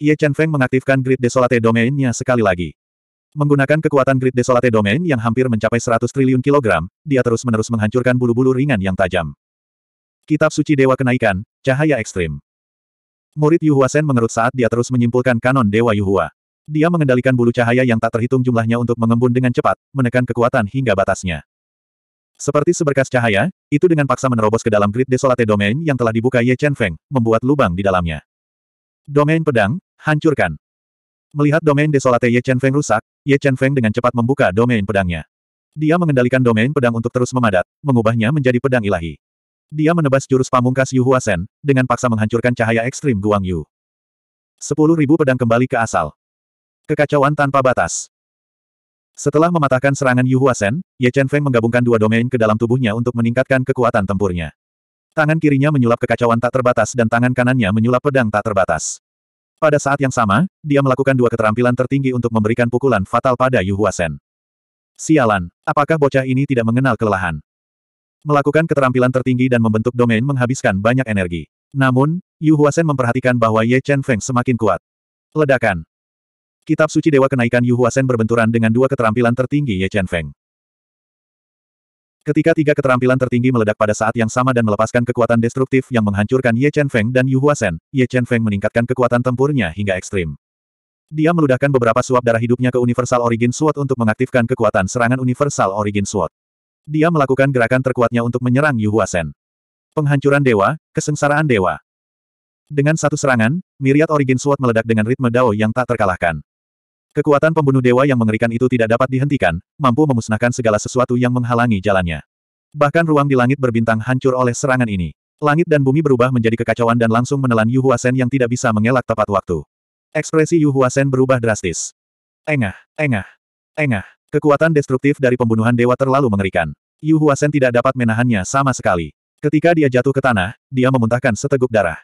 Ye Chen Feng mengaktifkan grid desolate domainnya sekali lagi. Menggunakan kekuatan grid desolate domain yang hampir mencapai 100 triliun kilogram, dia terus-menerus menghancurkan bulu-bulu ringan yang tajam. Kitab Suci Dewa Kenaikan, Cahaya Ekstrim. Murid Yu Sen mengerut saat dia terus menyimpulkan kanon Dewa Yu Hua. Dia mengendalikan bulu cahaya yang tak terhitung jumlahnya untuk mengembun dengan cepat, menekan kekuatan hingga batasnya. Seperti seberkas cahaya, itu dengan paksa menerobos ke dalam grid desolate domain yang telah dibuka Ye Chen Feng, membuat lubang di dalamnya. Domain pedang, hancurkan. Melihat domain desolate Ye Chen Feng rusak, Ye Chen Feng dengan cepat membuka domain pedangnya. Dia mengendalikan domain pedang untuk terus memadat, mengubahnya menjadi pedang ilahi. Dia menebas jurus pamungkas Yu Huasen, dengan paksa menghancurkan cahaya ekstrim Guang Yu. Sepuluh ribu pedang kembali ke asal. Kekacauan tanpa batas. Setelah mematahkan serangan Yu Huasen, Ye Chen Feng menggabungkan dua domain ke dalam tubuhnya untuk meningkatkan kekuatan tempurnya. Tangan kirinya menyulap kekacauan tak terbatas dan tangan kanannya menyulap pedang tak terbatas. Pada saat yang sama, dia melakukan dua keterampilan tertinggi untuk memberikan pukulan fatal pada Yu Huasen. Sialan, apakah bocah ini tidak mengenal kelelahan? Melakukan keterampilan tertinggi dan membentuk domain menghabiskan banyak energi. Namun, Yu Huasen memperhatikan bahwa Ye Chen Feng semakin kuat. Ledakan, Kitab suci Dewa Kenaikan Yu Huasen berbenturan dengan dua keterampilan tertinggi Ye Chen Feng. Ketika tiga keterampilan tertinggi meledak pada saat yang sama dan melepaskan kekuatan destruktif yang menghancurkan Ye Chen Feng dan Yu Huasen, Ye Chen Feng meningkatkan kekuatan tempurnya hingga ekstrim. Dia meludahkan beberapa suap darah hidupnya ke Universal Origin Sword untuk mengaktifkan kekuatan serangan Universal Origin Sword. Dia melakukan gerakan terkuatnya untuk menyerang Yu Huasen. Penghancuran dewa, kesengsaraan dewa. Dengan satu serangan, miriat Origin Sword meledak dengan ritme Dao yang tak terkalahkan. Kekuatan pembunuh dewa yang mengerikan itu tidak dapat dihentikan, mampu memusnahkan segala sesuatu yang menghalangi jalannya. Bahkan ruang di langit berbintang hancur oleh serangan ini. Langit dan bumi berubah menjadi kekacauan dan langsung menelan Yu Huasen yang tidak bisa mengelak tepat waktu. Ekspresi Yu Huasen berubah drastis. Engah, engah, engah. Kekuatan destruktif dari pembunuhan dewa terlalu mengerikan. Yu Huasen tidak dapat menahannya sama sekali. Ketika dia jatuh ke tanah, dia memuntahkan seteguk darah.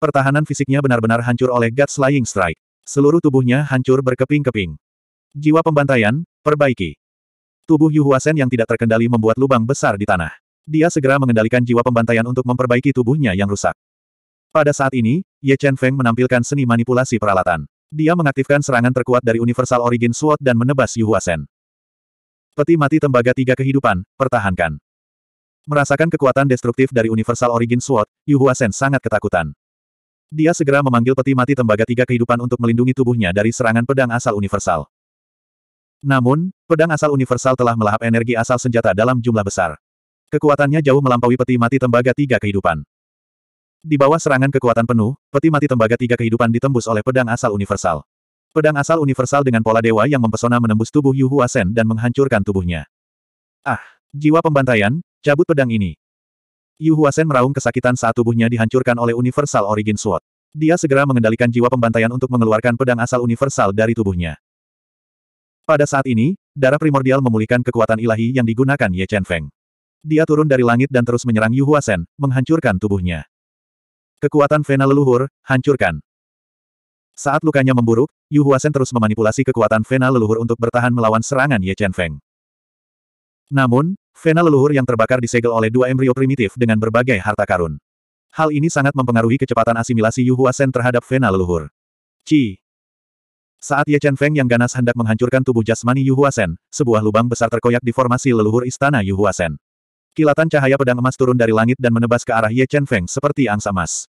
Pertahanan fisiknya benar-benar hancur oleh God Slaying Strike. Seluruh tubuhnya hancur berkeping-keping. Jiwa pembantaian, perbaiki. Tubuh Yu Huasen yang tidak terkendali membuat lubang besar di tanah. Dia segera mengendalikan jiwa pembantaian untuk memperbaiki tubuhnya yang rusak. Pada saat ini, Ye Chen Feng menampilkan seni manipulasi peralatan. Dia mengaktifkan serangan terkuat dari Universal Origin Sword dan menebas Yu Huasen. Peti mati tembaga tiga kehidupan, pertahankan. Merasakan kekuatan destruktif dari Universal Origin Sword, Yu Huasen sangat ketakutan. Dia segera memanggil peti mati tembaga tiga kehidupan untuk melindungi tubuhnya dari serangan pedang asal universal. Namun, pedang asal universal telah melahap energi asal senjata dalam jumlah besar. Kekuatannya jauh melampaui peti mati tembaga tiga kehidupan. Di bawah serangan kekuatan penuh, peti mati tembaga tiga kehidupan ditembus oleh pedang asal universal. Pedang asal universal dengan pola dewa yang mempesona menembus tubuh Yu Hua dan menghancurkan tubuhnya. Ah, jiwa pembantaian, cabut pedang ini. Yu Huasen meraung kesakitan saat tubuhnya dihancurkan oleh Universal Origin Sword. Dia segera mengendalikan jiwa pembantaian untuk mengeluarkan pedang asal universal dari tubuhnya. Pada saat ini, darah primordial memulihkan kekuatan ilahi yang digunakan Ye Chen Feng. Dia turun dari langit dan terus menyerang Yu Huasen, menghancurkan tubuhnya. Kekuatan Vena leluhur, hancurkan. Saat lukanya memburuk, Yu Huasen terus memanipulasi kekuatan Vena leluhur untuk bertahan melawan serangan Ye Chen Feng. Namun, vena leluhur yang terbakar disegel oleh dua embrio primitif dengan berbagai harta karun. Hal ini sangat mempengaruhi kecepatan asimilasi Yu Sen terhadap vena leluhur. Ci. Saat Ye Chen Feng yang ganas hendak menghancurkan tubuh jasmani Yu Sen, sebuah lubang besar terkoyak di formasi leluhur istana Yu Sen. Kilatan cahaya pedang emas turun dari langit dan menebas ke arah Ye Chen Feng seperti angsa emas.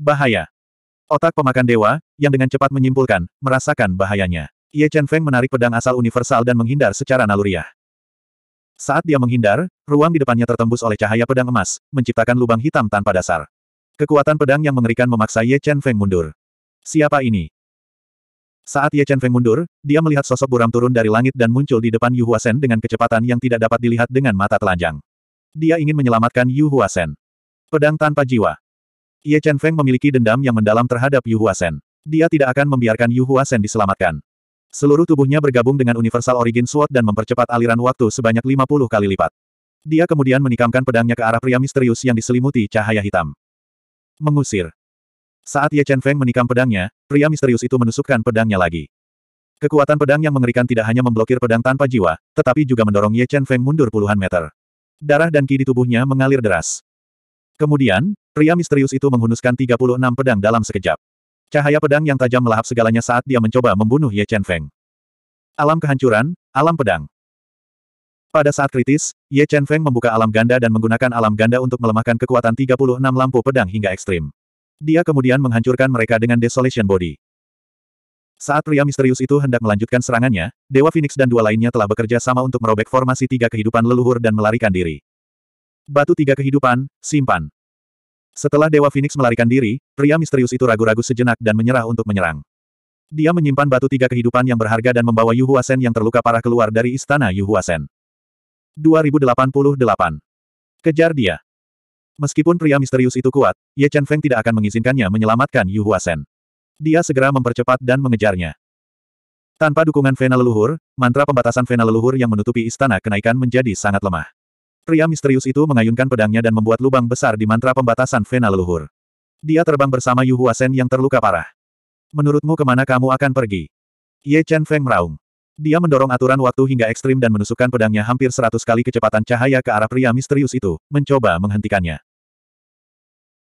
Bahaya. Otak pemakan dewa, yang dengan cepat menyimpulkan, merasakan bahayanya. Ye Chen Feng menarik pedang asal universal dan menghindar secara naluriah. Saat dia menghindar, ruang di depannya tertembus oleh cahaya pedang emas, menciptakan lubang hitam tanpa dasar. Kekuatan pedang yang mengerikan memaksa Ye Chen Feng mundur. Siapa ini? Saat Ye Chen Feng mundur, dia melihat sosok buram turun dari langit dan muncul di depan Yu Huasen dengan kecepatan yang tidak dapat dilihat dengan mata telanjang. Dia ingin menyelamatkan Yu Huasen. Pedang tanpa jiwa. Ye Chen Feng memiliki dendam yang mendalam terhadap Yu Huasen. Dia tidak akan membiarkan Yu Huasen diselamatkan. Seluruh tubuhnya bergabung dengan Universal Origin Sword dan mempercepat aliran waktu sebanyak 50 kali lipat. Dia kemudian menikamkan pedangnya ke arah pria misterius yang diselimuti cahaya hitam. Mengusir. Saat Ye Chen Feng menikam pedangnya, pria misterius itu menusukkan pedangnya lagi. Kekuatan pedang yang mengerikan tidak hanya memblokir pedang tanpa jiwa, tetapi juga mendorong Ye Chen Feng mundur puluhan meter. Darah dan ki di tubuhnya mengalir deras. Kemudian, pria misterius itu menghunuskan 36 pedang dalam sekejap. Cahaya pedang yang tajam melahap segalanya saat dia mencoba membunuh Ye Chen Feng. Alam kehancuran, alam pedang. Pada saat kritis, Ye Chen Feng membuka alam ganda dan menggunakan alam ganda untuk melemahkan kekuatan 36 lampu pedang hingga ekstrim. Dia kemudian menghancurkan mereka dengan Desolation Body. Saat pria misterius itu hendak melanjutkan serangannya, Dewa Phoenix dan dua lainnya telah bekerja sama untuk merobek formasi tiga kehidupan leluhur dan melarikan diri. Batu tiga kehidupan, simpan. Setelah Dewa Phoenix melarikan diri, pria misterius itu ragu-ragu sejenak dan menyerah untuk menyerang. Dia menyimpan batu tiga kehidupan yang berharga dan membawa Yu Huasen yang terluka parah keluar dari istana Yu Huasen. 2088. Kejar dia. Meskipun pria misterius itu kuat, Ye Chen Feng tidak akan mengizinkannya menyelamatkan Yu Huasen. Dia segera mempercepat dan mengejarnya. Tanpa dukungan Vena leluhur, mantra pembatasan Vena leluhur yang menutupi istana kenaikan menjadi sangat lemah. Pria misterius itu mengayunkan pedangnya dan membuat lubang besar di mantra pembatasan Vena leluhur. Dia terbang bersama Yu Huasen yang terluka parah. Menurutmu kemana kamu akan pergi? Ye Chen Feng meraung. Dia mendorong aturan waktu hingga ekstrim dan menusukkan pedangnya hampir seratus kali kecepatan cahaya ke arah pria misterius itu, mencoba menghentikannya.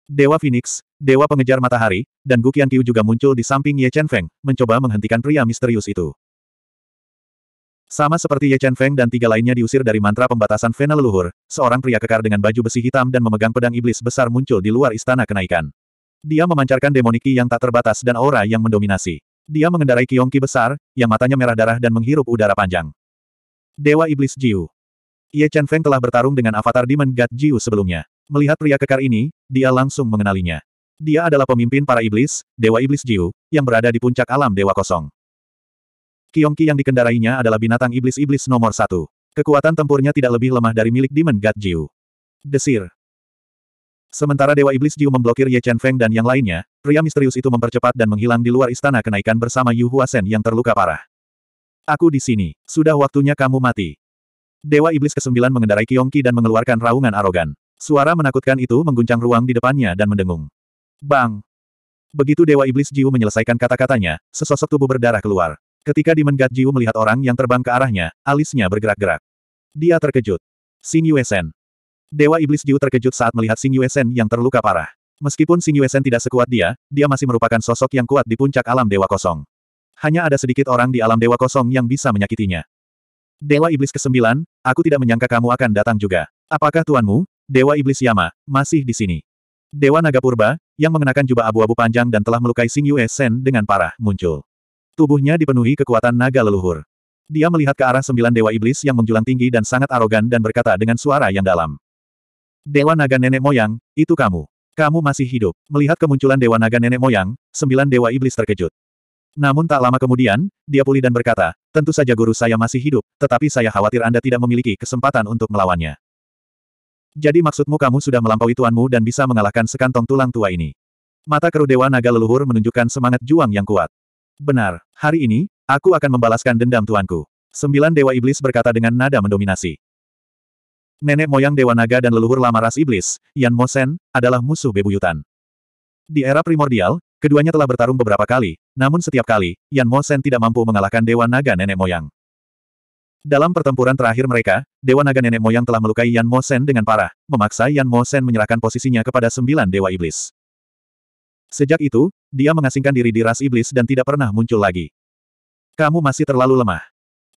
Dewa Phoenix, Dewa Pengejar Matahari, dan Gu Qiu juga muncul di samping Ye Chen Feng, mencoba menghentikan pria misterius itu. Sama seperti Ye Chen Feng dan tiga lainnya diusir dari mantra pembatasan Vena leluhur, seorang pria kekar dengan baju besi hitam dan memegang pedang iblis besar muncul di luar istana kenaikan. Dia memancarkan demoniki yang tak terbatas dan aura yang mendominasi. Dia mengendarai kiongki besar, yang matanya merah darah dan menghirup udara panjang. Dewa Iblis Jiu. Ye Chen Feng telah bertarung dengan avatar Demon God Jiu sebelumnya. Melihat pria kekar ini, dia langsung mengenalinya. Dia adalah pemimpin para iblis, Dewa Iblis Jiu, yang berada di puncak alam Dewa Kosong. Kiongki yang dikendarainya adalah binatang iblis-iblis nomor satu. Kekuatan tempurnya tidak lebih lemah dari milik Demon God Jiu. Desir. Sementara Dewa Iblis Jiu memblokir Ye Chen Feng dan yang lainnya, pria misterius itu mempercepat dan menghilang di luar istana kenaikan bersama Yu Huasen yang terluka parah. Aku di sini, sudah waktunya kamu mati. Dewa Iblis kesembilan mengendarai Kiongki dan mengeluarkan raungan arogan. Suara menakutkan itu mengguncang ruang di depannya dan mendengung. Bang! Begitu Dewa Iblis Jiu menyelesaikan kata-katanya, sesosok tubuh berdarah keluar. Ketika Demon God Jiu melihat orang yang terbang ke arahnya, alisnya bergerak-gerak. Dia terkejut. Xing Sen. Dewa Iblis Jiu terkejut saat melihat Xing Sen yang terluka parah. Meskipun Xing Sen tidak sekuat dia, dia masih merupakan sosok yang kuat di puncak alam Dewa Kosong. Hanya ada sedikit orang di alam Dewa Kosong yang bisa menyakitinya. Dewa Iblis ke-9, aku tidak menyangka kamu akan datang juga. Apakah tuanmu, Dewa Iblis Yama, masih di sini? Dewa Naga Purba, yang mengenakan jubah abu-abu panjang dan telah melukai Xing Yue Sen dengan parah, muncul. Tubuhnya dipenuhi kekuatan naga leluhur. Dia melihat ke arah sembilan dewa iblis yang menjulang tinggi dan sangat arogan dan berkata dengan suara yang dalam. Dewa naga nenek moyang, itu kamu. Kamu masih hidup. Melihat kemunculan dewa naga nenek moyang, sembilan dewa iblis terkejut. Namun tak lama kemudian, dia pulih dan berkata, tentu saja guru saya masih hidup, tetapi saya khawatir Anda tidak memiliki kesempatan untuk melawannya. Jadi maksudmu kamu sudah melampaui tuanmu dan bisa mengalahkan sekantong tulang tua ini. Mata keru Dewa Naga Leluhur menunjukkan semangat juang yang kuat. Benar, hari ini, aku akan membalaskan dendam tuanku. Sembilan Dewa Iblis berkata dengan nada mendominasi. Nenek moyang Dewa Naga dan leluhur lama ras iblis, Yan Mosen, adalah musuh bebuyutan. Di era primordial, keduanya telah bertarung beberapa kali, namun setiap kali, Yan Mosen tidak mampu mengalahkan Dewa Naga nenek moyang. Dalam pertempuran terakhir mereka, Dewa Naga Nenek Moyang telah melukai Yan Mo Sen dengan parah, memaksa Yan Mo Sen menyerahkan posisinya kepada sembilan Dewa Iblis. Sejak itu, dia mengasingkan diri di ras iblis dan tidak pernah muncul lagi. Kamu masih terlalu lemah.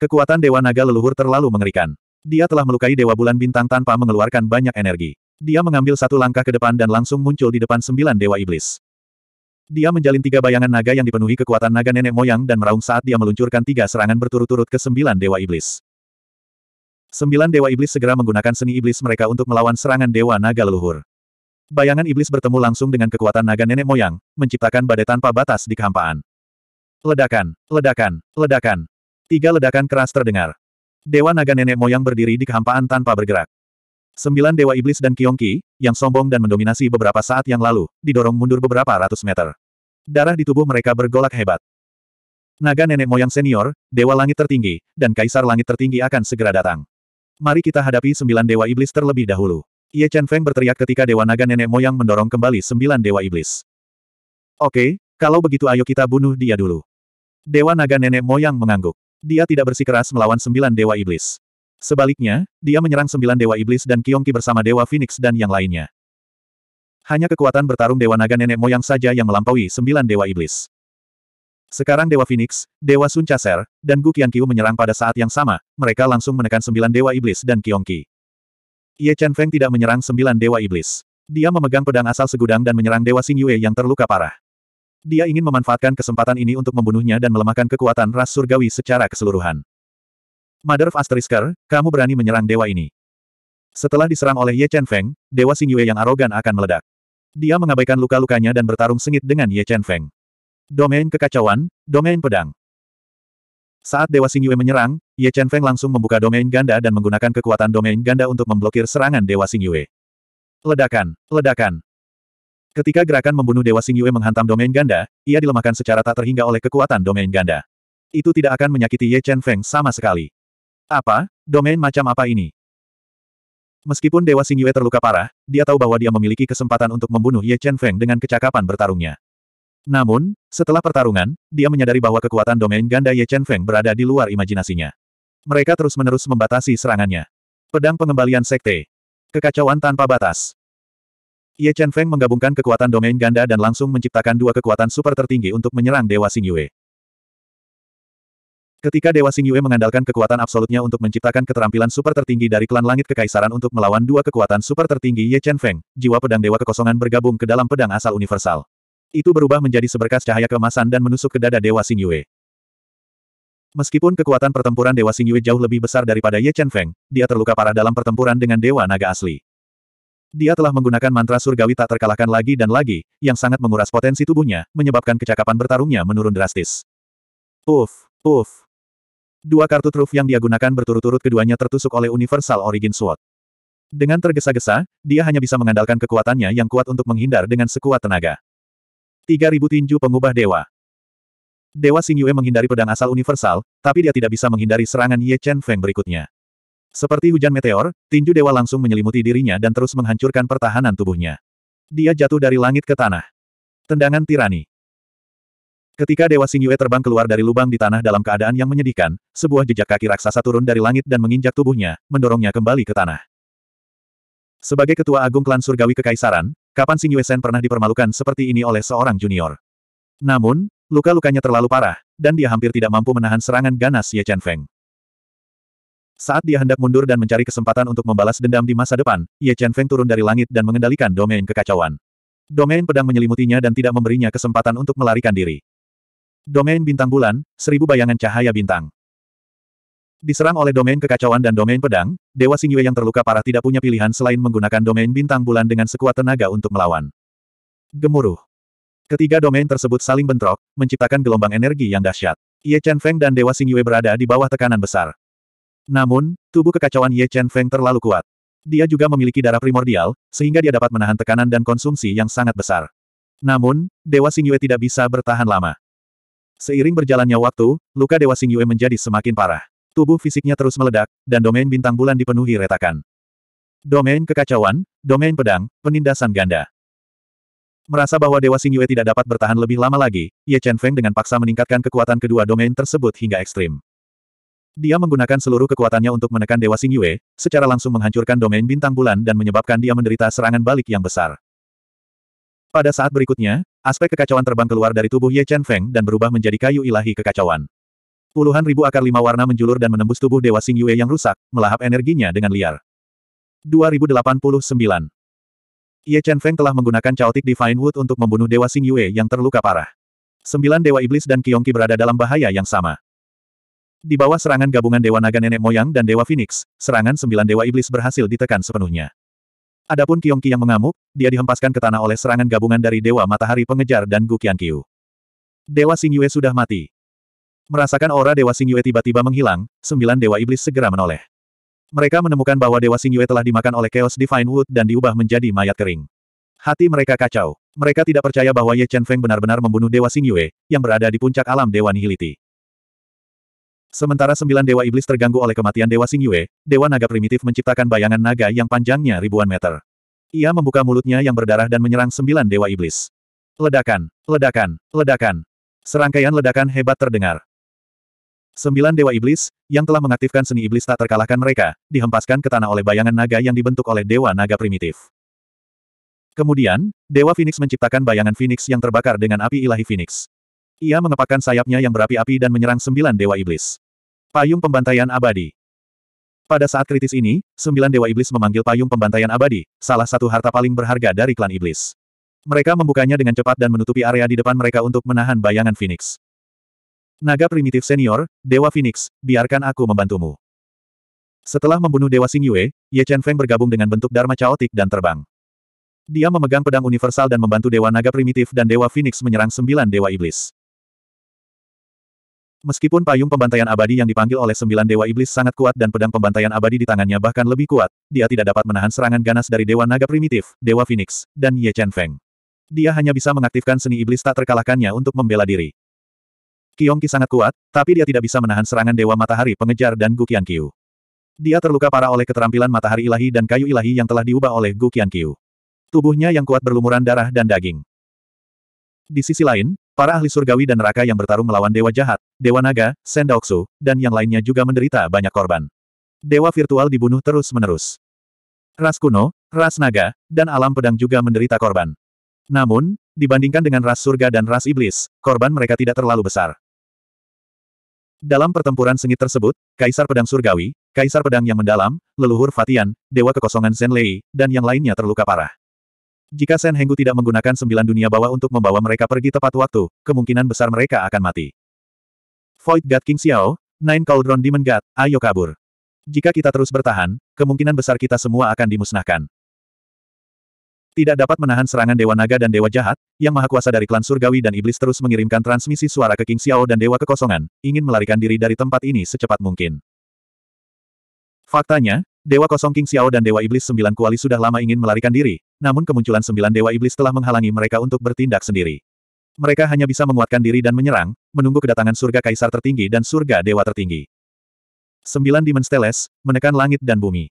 Kekuatan Dewa Naga Leluhur terlalu mengerikan. Dia telah melukai Dewa Bulan Bintang tanpa mengeluarkan banyak energi. Dia mengambil satu langkah ke depan dan langsung muncul di depan sembilan Dewa Iblis. Dia menjalin tiga bayangan naga yang dipenuhi kekuatan naga nenek moyang dan meraung saat dia meluncurkan tiga serangan berturut-turut ke sembilan Dewa Iblis. Sembilan Dewa Iblis segera menggunakan seni iblis mereka untuk melawan serangan Dewa Naga Leluhur. Bayangan iblis bertemu langsung dengan kekuatan naga nenek moyang, menciptakan badai tanpa batas di kehampaan. Ledakan, ledakan, ledakan. Tiga ledakan keras terdengar. Dewa naga nenek moyang berdiri di kehampaan tanpa bergerak. Sembilan dewa iblis dan Kiongki, yang sombong dan mendominasi beberapa saat yang lalu, didorong mundur beberapa ratus meter. Darah di tubuh mereka bergolak hebat. Naga nenek moyang senior, dewa langit tertinggi, dan kaisar langit tertinggi akan segera datang. Mari kita hadapi sembilan dewa iblis terlebih dahulu. Ye Chen Feng berteriak ketika Dewa Naga Nenek Moyang mendorong kembali sembilan Dewa Iblis. Oke, kalau begitu ayo kita bunuh dia dulu. Dewa Naga Nenek Moyang mengangguk. Dia tidak bersikeras melawan sembilan Dewa Iblis. Sebaliknya, dia menyerang sembilan Dewa Iblis dan Kiongki bersama Dewa Phoenix dan yang lainnya. Hanya kekuatan bertarung Dewa Naga Nenek Moyang saja yang melampaui sembilan Dewa Iblis. Sekarang Dewa Phoenix, Dewa Sun Chaser, dan Gu Qianqiu menyerang pada saat yang sama, mereka langsung menekan sembilan Dewa Iblis dan Kiongki. Ye Chen Feng tidak menyerang sembilan dewa iblis. Dia memegang pedang asal segudang dan menyerang dewa Xing Yue yang terluka parah. Dia ingin memanfaatkan kesempatan ini untuk membunuhnya dan melemahkan kekuatan ras surgawi secara keseluruhan. Mother of Asterisker, kamu berani menyerang dewa ini. Setelah diserang oleh Ye Chen Feng, dewa Xing Yue yang arogan akan meledak. Dia mengabaikan luka-lukanya dan bertarung sengit dengan Ye Chen Feng. Domain kekacauan, domain pedang. Saat Dewa Xingyue menyerang, Ye Chen Feng langsung membuka domain ganda dan menggunakan kekuatan domain ganda untuk memblokir serangan Dewa Xingyue. Ledakan, ledakan. Ketika gerakan membunuh Dewa Xingyue menghantam domain ganda, ia dilemahkan secara tak terhingga oleh kekuatan domain ganda. Itu tidak akan menyakiti Ye Chen Feng sama sekali. Apa? Domain macam apa ini? Meskipun Dewa Xingyue terluka parah, dia tahu bahwa dia memiliki kesempatan untuk membunuh Ye Chen Feng dengan kecakapan bertarungnya. Namun, setelah pertarungan, dia menyadari bahwa kekuatan domain ganda Ye Chen Feng berada di luar imajinasinya. Mereka terus-menerus membatasi serangannya. Pedang pengembalian sekte. Kekacauan tanpa batas. Ye Chen Feng menggabungkan kekuatan domain ganda dan langsung menciptakan dua kekuatan super tertinggi untuk menyerang Dewa Sing Yue. Ketika Dewa Sing Yue mengandalkan kekuatan absolutnya untuk menciptakan keterampilan super tertinggi dari klan langit kekaisaran untuk melawan dua kekuatan super tertinggi Ye Chen Feng, jiwa pedang Dewa Kekosongan bergabung ke dalam pedang asal universal. Itu berubah menjadi seberkas cahaya keemasan dan menusuk ke dada Dewa Xing Yue. Meskipun kekuatan pertempuran Dewa Xing Yue jauh lebih besar daripada Ye Chen Feng, dia terluka parah dalam pertempuran dengan Dewa Naga asli. Dia telah menggunakan mantra surgawi tak terkalahkan lagi dan lagi, yang sangat menguras potensi tubuhnya, menyebabkan kecakapan bertarungnya menurun drastis. Uf, uf. Dua kartu truf yang dia gunakan berturut-turut keduanya tertusuk oleh Universal Origin Sword. Dengan tergesa-gesa, dia hanya bisa mengandalkan kekuatannya yang kuat untuk menghindar dengan sekuat tenaga. 3000 tinju pengubah dewa. Dewa Xing Yue menghindari pedang asal universal, tapi dia tidak bisa menghindari serangan Ye Chen Feng berikutnya. Seperti hujan meteor, tinju dewa langsung menyelimuti dirinya dan terus menghancurkan pertahanan tubuhnya. Dia jatuh dari langit ke tanah. Tendangan tirani. Ketika Dewa Xing Yue terbang keluar dari lubang di tanah dalam keadaan yang menyedihkan, sebuah jejak kaki raksasa turun dari langit dan menginjak tubuhnya, mendorongnya kembali ke tanah. Sebagai ketua agung klan surgawi kekaisaran, kapan Xing Yuesen pernah dipermalukan seperti ini oleh seorang junior. Namun, luka-lukanya terlalu parah, dan dia hampir tidak mampu menahan serangan ganas Ye Chen Feng. Saat dia hendak mundur dan mencari kesempatan untuk membalas dendam di masa depan, Ye Chen Feng turun dari langit dan mengendalikan domain kekacauan. Domain pedang menyelimutinya dan tidak memberinya kesempatan untuk melarikan diri. Domain bintang bulan, seribu bayangan cahaya bintang. Diserang oleh domain kekacauan dan domain pedang, Dewa Singyue yang terluka parah tidak punya pilihan selain menggunakan domain bintang bulan dengan sekuat tenaga untuk melawan. Gemuruh. Ketiga domain tersebut saling bentrok, menciptakan gelombang energi yang dahsyat. Ye Chen Feng dan Dewa Yue berada di bawah tekanan besar. Namun, tubuh kekacauan Ye Chen Feng terlalu kuat. Dia juga memiliki darah primordial, sehingga dia dapat menahan tekanan dan konsumsi yang sangat besar. Namun, Dewa Yue tidak bisa bertahan lama. Seiring berjalannya waktu, luka Dewa Yue menjadi semakin parah. Tubuh fisiknya terus meledak, dan domain bintang bulan dipenuhi retakan. Domain kekacauan, domain pedang, penindasan ganda. Merasa bahwa Dewa Sing Yue tidak dapat bertahan lebih lama lagi, Ye Chen Feng dengan paksa meningkatkan kekuatan kedua domain tersebut hingga ekstrim. Dia menggunakan seluruh kekuatannya untuk menekan Dewa Sing Yue, secara langsung menghancurkan domain bintang bulan dan menyebabkan dia menderita serangan balik yang besar. Pada saat berikutnya, aspek kekacauan terbang keluar dari tubuh Ye Chen Feng dan berubah menjadi kayu ilahi kekacauan. Puluhan ribu akar lima warna menjulur dan menembus tubuh Dewa Sing Yue yang rusak, melahap energinya dengan liar. 2089 Ye Chen Feng telah menggunakan caotik Divine Wood untuk membunuh Dewa Sing Yue yang terluka parah. Sembilan Dewa Iblis dan Ki berada dalam bahaya yang sama. Di bawah serangan gabungan Dewa Naga Nenek Moyang dan Dewa Phoenix, serangan sembilan Dewa Iblis berhasil ditekan sepenuhnya. Adapun Ki yang mengamuk, dia dihempaskan ke tanah oleh serangan gabungan dari Dewa Matahari Pengejar dan Gukian Qiu. Dewa Sing Yue sudah mati. Merasakan aura Dewa Singyue tiba-tiba menghilang, sembilan Dewa Iblis segera menoleh. Mereka menemukan bahwa Dewa Singyue telah dimakan oleh Chaos Divine Wood dan diubah menjadi mayat kering. Hati mereka kacau. Mereka tidak percaya bahwa Ye Chen Feng benar-benar membunuh Dewa Singyue, yang berada di puncak alam Dewa nihiliti. Sementara sembilan Dewa Iblis terganggu oleh kematian Dewa Singyue, Dewa Naga Primitif menciptakan bayangan naga yang panjangnya ribuan meter. Ia membuka mulutnya yang berdarah dan menyerang sembilan Dewa Iblis. Ledakan, ledakan, ledakan. Serangkaian ledakan hebat terdengar. Sembilan dewa iblis, yang telah mengaktifkan seni iblis tak terkalahkan mereka, dihempaskan ke tanah oleh bayangan naga yang dibentuk oleh dewa naga primitif. Kemudian, Dewa Phoenix menciptakan bayangan Phoenix yang terbakar dengan api ilahi Phoenix. Ia mengepakkan sayapnya yang berapi-api dan menyerang sembilan dewa iblis. Payung pembantaian abadi. Pada saat kritis ini, sembilan dewa iblis memanggil payung pembantaian abadi, salah satu harta paling berharga dari klan iblis. Mereka membukanya dengan cepat dan menutupi area di depan mereka untuk menahan bayangan Phoenix. Naga primitif senior, Dewa Phoenix, biarkan aku membantumu. Setelah membunuh Dewa Xing Yue, Ye Chen Feng bergabung dengan bentuk Dharma caotik dan terbang. Dia memegang pedang universal dan membantu Dewa Naga Primitif dan Dewa Phoenix menyerang sembilan Dewa Iblis. Meskipun payung pembantaian abadi yang dipanggil oleh sembilan dewa iblis sangat kuat dan pedang pembantaian abadi di tangannya bahkan lebih kuat, dia tidak dapat menahan serangan ganas dari dewa naga primitif, dewa phoenix, dan Ye Chen Feng. Dia hanya bisa mengaktifkan seni iblis tak terkalahkannya untuk membela diri. Qi sangat kuat, tapi dia tidak bisa menahan serangan Dewa Matahari Pengejar dan Gu Qiu. Dia terluka parah oleh keterampilan matahari ilahi dan kayu ilahi yang telah diubah oleh Gu Qiu. Tubuhnya yang kuat berlumuran darah dan daging. Di sisi lain, para ahli surgawi dan neraka yang bertarung melawan Dewa Jahat, Dewa Naga, Sendaoksu, dan yang lainnya juga menderita banyak korban. Dewa virtual dibunuh terus-menerus. Ras kuno, ras naga, dan alam pedang juga menderita korban. Namun, dibandingkan dengan ras surga dan ras iblis, korban mereka tidak terlalu besar. Dalam pertempuran sengit tersebut, Kaisar Pedang Surgawi, Kaisar Pedang yang mendalam, leluhur Fatian, Dewa Kekosongan Lei, dan yang lainnya terluka parah. Jika Sen Henggu tidak menggunakan sembilan dunia bawah untuk membawa mereka pergi tepat waktu, kemungkinan besar mereka akan mati. Void God King Xiao, Nine Cauldron Demon God, ayo kabur. Jika kita terus bertahan, kemungkinan besar kita semua akan dimusnahkan. Tidak dapat menahan serangan Dewa Naga dan Dewa Jahat, yang maha kuasa dari klan surgawi dan iblis terus mengirimkan transmisi suara ke King Xiao dan Dewa Kekosongan, ingin melarikan diri dari tempat ini secepat mungkin. Faktanya, Dewa Kosong King Xiao dan Dewa Iblis Sembilan Kuali sudah lama ingin melarikan diri, namun kemunculan Sembilan Dewa Iblis telah menghalangi mereka untuk bertindak sendiri. Mereka hanya bisa menguatkan diri dan menyerang, menunggu kedatangan surga kaisar tertinggi dan surga dewa tertinggi. Sembilan Demon Steles, menekan langit dan bumi.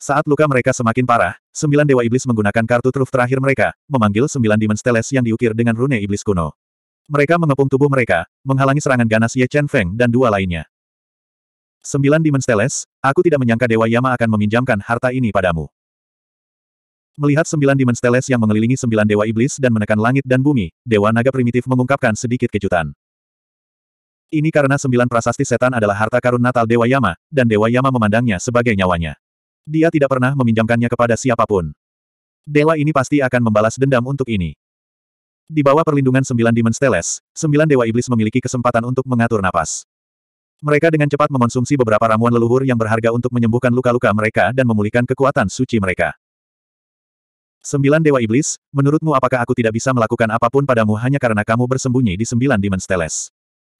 Saat luka mereka semakin parah, sembilan dewa iblis menggunakan kartu truf terakhir mereka, memanggil sembilan demon steles yang diukir dengan rune iblis kuno. Mereka mengepung tubuh mereka, menghalangi serangan ganas Ye Chen Feng dan dua lainnya. Sembilan demon steles, aku tidak menyangka Dewa Yama akan meminjamkan harta ini padamu. Melihat sembilan demon steles yang mengelilingi sembilan dewa iblis dan menekan langit dan bumi, Dewa Naga Primitif mengungkapkan sedikit kejutan. Ini karena sembilan prasasti setan adalah harta karun natal Dewa Yama, dan Dewa Yama memandangnya sebagai nyawanya. Dia tidak pernah meminjamkannya kepada siapapun. Dewa ini pasti akan membalas dendam untuk ini. Di bawah perlindungan sembilan Demon Steles, sembilan Dewa Iblis memiliki kesempatan untuk mengatur napas. Mereka dengan cepat mengonsumsi beberapa ramuan leluhur yang berharga untuk menyembuhkan luka-luka mereka dan memulihkan kekuatan suci mereka. Sembilan Dewa Iblis, menurutmu apakah aku tidak bisa melakukan apapun padamu hanya karena kamu bersembunyi di sembilan Demon Steles?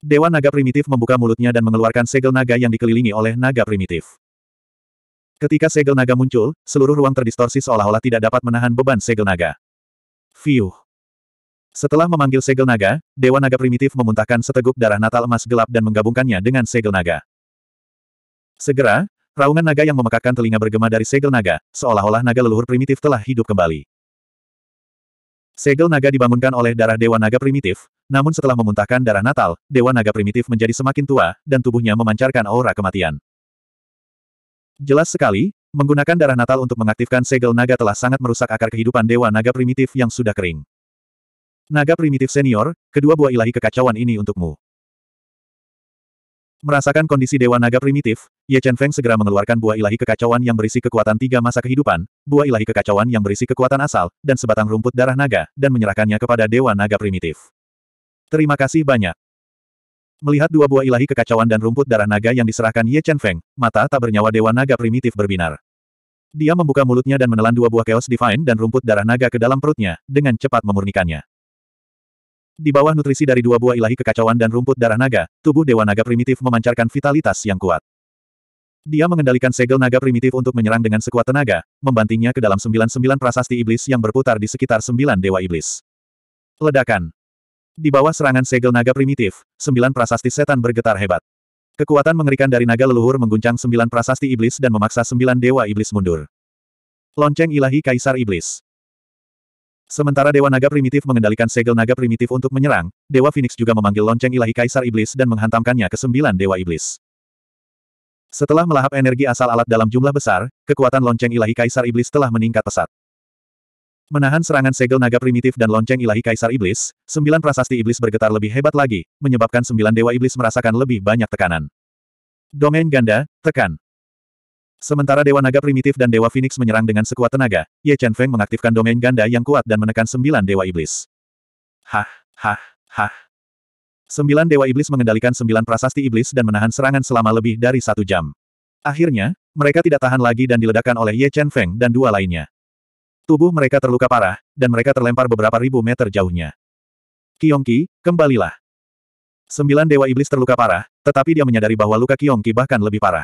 Dewa Naga Primitif membuka mulutnya dan mengeluarkan segel naga yang dikelilingi oleh naga primitif. Ketika segel naga muncul, seluruh ruang terdistorsi seolah-olah tidak dapat menahan beban segel naga. Fiuh. Setelah memanggil segel naga, Dewa Naga Primitif memuntahkan seteguk darah natal emas gelap dan menggabungkannya dengan segel naga. Segera, raungan naga yang memekakkan telinga bergema dari segel naga, seolah-olah naga leluhur primitif telah hidup kembali. Segel naga dibangunkan oleh darah Dewa Naga Primitif, namun setelah memuntahkan darah natal, Dewa Naga Primitif menjadi semakin tua, dan tubuhnya memancarkan aura kematian. Jelas sekali, menggunakan darah natal untuk mengaktifkan segel naga telah sangat merusak akar kehidupan dewa naga primitif yang sudah kering. Naga primitif senior, kedua buah ilahi kekacauan ini untukmu. Merasakan kondisi dewa naga primitif, Ye Chen Feng segera mengeluarkan buah ilahi kekacauan yang berisi kekuatan tiga masa kehidupan, buah ilahi kekacauan yang berisi kekuatan asal, dan sebatang rumput darah naga, dan menyerahkannya kepada dewa naga primitif. Terima kasih banyak. Melihat dua buah ilahi kekacauan dan rumput darah naga yang diserahkan Ye Chen Feng, mata tak bernyawa dewa naga primitif berbinar. Dia membuka mulutnya dan menelan dua buah chaos divine dan rumput darah naga ke dalam perutnya, dengan cepat memurnikannya. Di bawah nutrisi dari dua buah ilahi kekacauan dan rumput darah naga, tubuh dewa naga primitif memancarkan vitalitas yang kuat. Dia mengendalikan segel naga primitif untuk menyerang dengan sekuat tenaga, membantingnya ke dalam sembilan-sembilan prasasti iblis yang berputar di sekitar sembilan dewa iblis. Ledakan di bawah serangan segel naga primitif, sembilan prasasti setan bergetar hebat. Kekuatan mengerikan dari naga leluhur mengguncang sembilan prasasti iblis dan memaksa sembilan dewa iblis mundur. Lonceng ilahi kaisar iblis. Sementara dewa naga primitif mengendalikan segel naga primitif untuk menyerang, dewa Phoenix juga memanggil lonceng ilahi kaisar iblis dan menghantamkannya ke sembilan dewa iblis. Setelah melahap energi asal alat dalam jumlah besar, kekuatan lonceng ilahi kaisar iblis telah meningkat pesat. Menahan serangan segel naga primitif dan lonceng ilahi Kaisar Iblis, sembilan prasasti iblis bergetar lebih hebat lagi, menyebabkan sembilan dewa iblis merasakan lebih banyak tekanan. Domain ganda, tekan. Sementara dewa naga primitif dan dewa phoenix menyerang dengan sekuat tenaga, Ye Chen Feng mengaktifkan domain ganda yang kuat dan menekan sembilan dewa iblis. Hah, hah, hah. Sembilan dewa iblis mengendalikan sembilan prasasti iblis dan menahan serangan selama lebih dari satu jam. Akhirnya, mereka tidak tahan lagi dan diledakkan oleh Ye Chen Feng dan dua lainnya. Tubuh mereka terluka parah, dan mereka terlempar beberapa ribu meter jauhnya. Kiongki, kembalilah. Sembilan dewa iblis terluka parah, tetapi dia menyadari bahwa luka Kiongki bahkan lebih parah.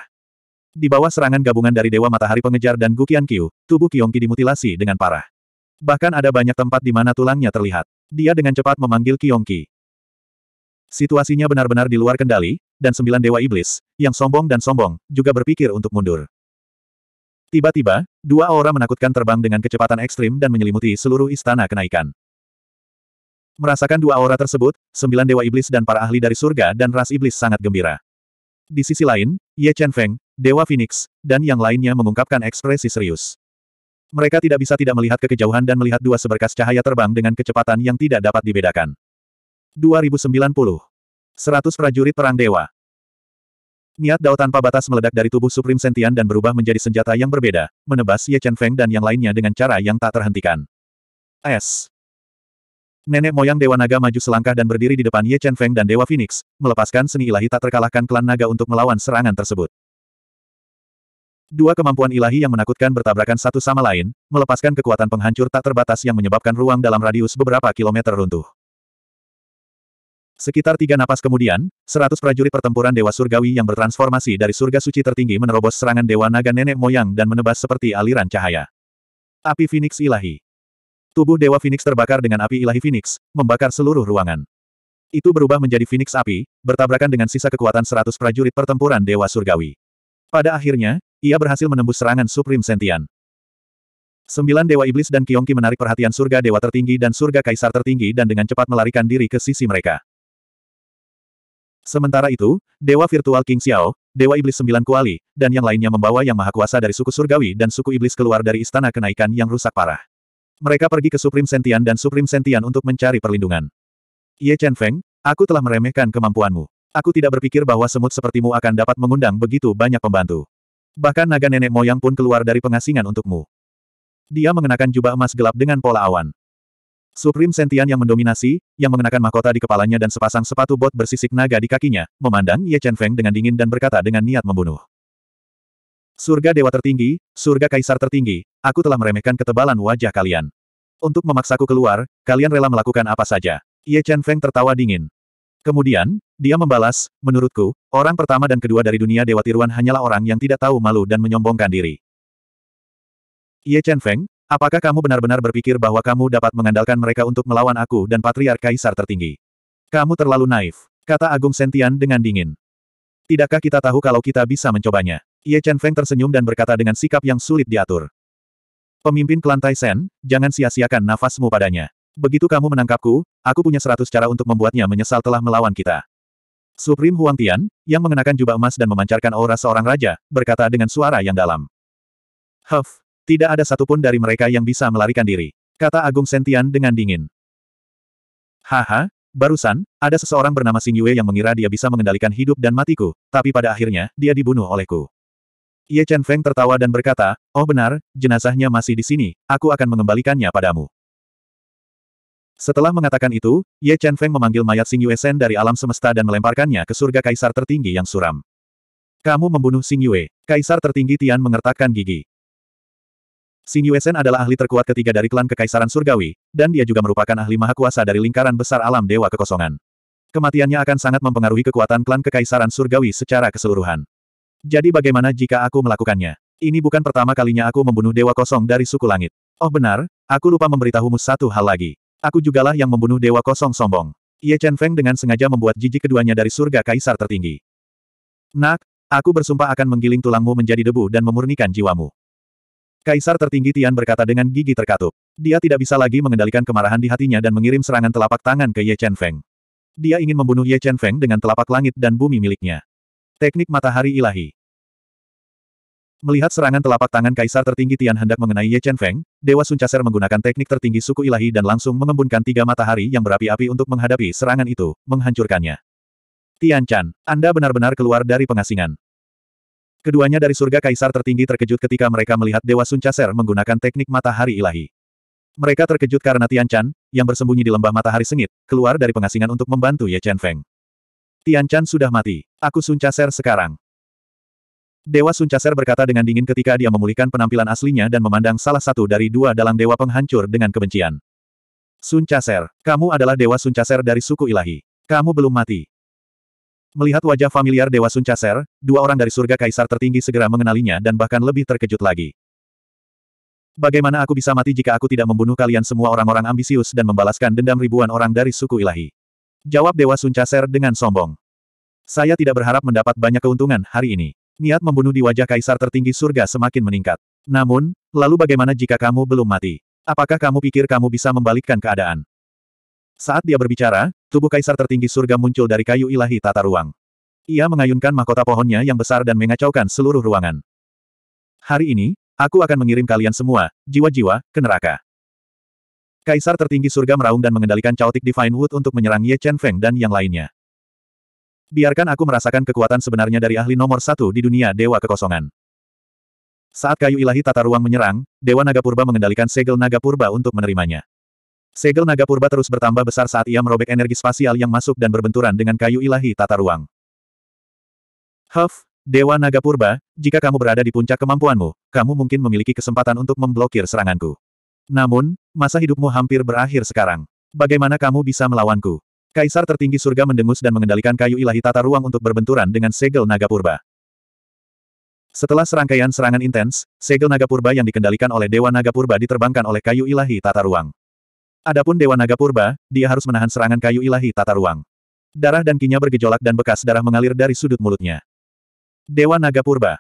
Di bawah serangan gabungan dari Dewa Matahari Pengejar dan Gukian Qiu, tubuh Kiongki dimutilasi dengan parah. Bahkan ada banyak tempat di mana tulangnya terlihat. Dia dengan cepat memanggil Kiongki. Situasinya benar-benar di luar kendali, dan sembilan dewa iblis, yang sombong dan sombong, juga berpikir untuk mundur. Tiba-tiba, dua aura menakutkan terbang dengan kecepatan ekstrim dan menyelimuti seluruh istana kenaikan. Merasakan dua aura tersebut, sembilan dewa iblis dan para ahli dari surga dan ras iblis sangat gembira. Di sisi lain, Ye Chen Feng, Dewa Phoenix, dan yang lainnya mengungkapkan ekspresi serius. Mereka tidak bisa tidak melihat kekejauhan dan melihat dua seberkas cahaya terbang dengan kecepatan yang tidak dapat dibedakan. 2090. 100 prajurit perang dewa. Niat Dao tanpa batas meledak dari tubuh Supreme Sentian dan berubah menjadi senjata yang berbeda, menebas Ye Chen Feng dan yang lainnya dengan cara yang tak terhentikan. S. Nenek moyang Dewa Naga maju selangkah dan berdiri di depan Ye Chen Feng dan Dewa Phoenix, melepaskan seni ilahi tak terkalahkan klan naga untuk melawan serangan tersebut. Dua kemampuan ilahi yang menakutkan bertabrakan satu sama lain, melepaskan kekuatan penghancur tak terbatas yang menyebabkan ruang dalam radius beberapa kilometer runtuh. Sekitar tiga napas kemudian, seratus prajurit pertempuran Dewa Surgawi yang bertransformasi dari surga suci tertinggi menerobos serangan Dewa Naga Nenek Moyang dan menebas seperti aliran cahaya. Api Phoenix Ilahi Tubuh Dewa Phoenix terbakar dengan api ilahi Phoenix, membakar seluruh ruangan. Itu berubah menjadi Phoenix api, bertabrakan dengan sisa kekuatan seratus prajurit pertempuran Dewa Surgawi. Pada akhirnya, ia berhasil menembus serangan Supreme Sentian. Sembilan Dewa Iblis dan Kiongki menarik perhatian surga Dewa tertinggi dan surga Kaisar tertinggi dan dengan cepat melarikan diri ke sisi mereka. Sementara itu, Dewa Virtual King Xiao, Dewa Iblis Sembilan Kuali, dan yang lainnya membawa Yang Maha Kuasa dari suku surgawi dan suku iblis keluar dari istana kenaikan yang rusak parah. Mereka pergi ke Supreme Sentian dan Supreme Sentian untuk mencari perlindungan. Ye Chen Feng, aku telah meremehkan kemampuanmu. Aku tidak berpikir bahwa semut sepertimu akan dapat mengundang begitu banyak pembantu. Bahkan naga nenek moyang pun keluar dari pengasingan untukmu. Dia mengenakan jubah emas gelap dengan pola awan. Supreme Sentian yang mendominasi, yang mengenakan mahkota di kepalanya dan sepasang sepatu bot bersisik naga di kakinya, memandang Ye Chen Feng dengan dingin dan berkata dengan niat membunuh. Surga Dewa Tertinggi, Surga Kaisar Tertinggi, aku telah meremehkan ketebalan wajah kalian. Untuk memaksaku keluar, kalian rela melakukan apa saja. Ye Chen Feng tertawa dingin. Kemudian, dia membalas, menurutku, orang pertama dan kedua dari dunia Dewa Tiruan hanyalah orang yang tidak tahu malu dan menyombongkan diri. Ye Chen Feng, Apakah kamu benar-benar berpikir bahwa kamu dapat mengandalkan mereka untuk melawan aku dan Patriark Kaisar tertinggi? Kamu terlalu naif, kata Agung Sentian dengan dingin. Tidakkah kita tahu kalau kita bisa mencobanya? Ye Chen Feng tersenyum dan berkata dengan sikap yang sulit diatur. Pemimpin klan Taisen, jangan sia-siakan nafasmu padanya. Begitu kamu menangkapku, aku punya seratus cara untuk membuatnya menyesal telah melawan kita. Supreme Huang Tian, yang mengenakan jubah emas dan memancarkan aura seorang raja, berkata dengan suara yang dalam. Huff, tidak ada satupun dari mereka yang bisa melarikan diri. Kata Agung Sentian dengan dingin. Haha, barusan, ada seseorang bernama Sing Yue yang mengira dia bisa mengendalikan hidup dan matiku, tapi pada akhirnya, dia dibunuh olehku. Ye Chen Feng tertawa dan berkata, Oh benar, jenazahnya masih di sini, aku akan mengembalikannya padamu. Setelah mengatakan itu, Ye Chen Feng memanggil mayat Sing Yue Sen dari alam semesta dan melemparkannya ke surga kaisar tertinggi yang suram. Kamu membunuh Sing Yue. Kaisar tertinggi Tian mengertakkan gigi. Xin Yuesen adalah ahli terkuat ketiga dari klan Kekaisaran Surgawi, dan dia juga merupakan ahli maha kuasa dari lingkaran besar alam Dewa Kekosongan. Kematiannya akan sangat mempengaruhi kekuatan klan Kekaisaran Surgawi secara keseluruhan. Jadi bagaimana jika aku melakukannya? Ini bukan pertama kalinya aku membunuh Dewa Kosong dari suku langit. Oh benar, aku lupa memberitahumu satu hal lagi. Aku jugalah yang membunuh Dewa Kosong sombong. Ye Chen Feng dengan sengaja membuat jijik keduanya dari surga kaisar tertinggi. Nak, aku bersumpah akan menggiling tulangmu menjadi debu dan memurnikan jiwamu. Kaisar tertinggi Tian berkata dengan gigi terkatup. Dia tidak bisa lagi mengendalikan kemarahan di hatinya dan mengirim serangan telapak tangan ke Ye Chen Feng. Dia ingin membunuh Ye Chen Feng dengan telapak langit dan bumi miliknya. Teknik matahari ilahi. Melihat serangan telapak tangan kaisar tertinggi Tian hendak mengenai Ye Chen Feng, Dewa Sun Suncaser menggunakan teknik tertinggi suku ilahi dan langsung mengembunkan tiga matahari yang berapi-api untuk menghadapi serangan itu, menghancurkannya. Tian Chan, Anda benar-benar keluar dari pengasingan. Keduanya dari surga kaisar tertinggi terkejut ketika mereka melihat Dewa Sun Suncaser menggunakan teknik matahari ilahi. Mereka terkejut karena Tian Chan, yang bersembunyi di lembah matahari sengit, keluar dari pengasingan untuk membantu Ye Chen Feng. Tian Chan sudah mati. Aku Sun Suncaser sekarang. Dewa Sun Suncaser berkata dengan dingin ketika dia memulihkan penampilan aslinya dan memandang salah satu dari dua dalang dewa penghancur dengan kebencian. Sun Suncaser, kamu adalah Dewa Sun Suncaser dari suku ilahi. Kamu belum mati. Melihat wajah familiar Dewa Sun Caser, dua orang dari surga kaisar tertinggi segera mengenalinya dan bahkan lebih terkejut lagi. Bagaimana aku bisa mati jika aku tidak membunuh kalian semua orang-orang ambisius dan membalaskan dendam ribuan orang dari suku ilahi? Jawab Dewa Sun Caser dengan sombong. Saya tidak berharap mendapat banyak keuntungan hari ini. Niat membunuh di wajah kaisar tertinggi surga semakin meningkat. Namun, lalu bagaimana jika kamu belum mati? Apakah kamu pikir kamu bisa membalikkan keadaan? Saat dia berbicara, tubuh kaisar tertinggi surga muncul dari kayu ilahi tata ruang. Ia mengayunkan mahkota pohonnya yang besar dan mengacaukan seluruh ruangan. Hari ini, aku akan mengirim kalian semua, jiwa-jiwa, ke neraka. Kaisar tertinggi surga meraung dan mengendalikan caotik Divine Wood untuk menyerang Ye Chen Feng dan yang lainnya. Biarkan aku merasakan kekuatan sebenarnya dari ahli nomor satu di dunia Dewa Kekosongan. Saat kayu ilahi tata ruang menyerang, Dewa Naga Purba mengendalikan segel Naga Purba untuk menerimanya. Segel naga purba terus bertambah besar saat ia merobek energi spasial yang masuk dan berbenturan dengan kayu ilahi tata ruang. Huff, Dewa Naga Purba, jika kamu berada di puncak kemampuanmu, kamu mungkin memiliki kesempatan untuk memblokir seranganku. Namun, masa hidupmu hampir berakhir sekarang. Bagaimana kamu bisa melawanku? Kaisar tertinggi surga mendengus dan mengendalikan kayu ilahi tata ruang untuk berbenturan dengan segel Naga Purba. Setelah serangkaian serangan intens, segel Naga Purba yang dikendalikan oleh Dewa Naga Purba diterbangkan oleh kayu ilahi tata ruang. Adapun Dewa Naga Purba, dia harus menahan serangan kayu ilahi tata ruang. Darah dan kinya bergejolak dan bekas darah mengalir dari sudut mulutnya. Dewa Naga Purba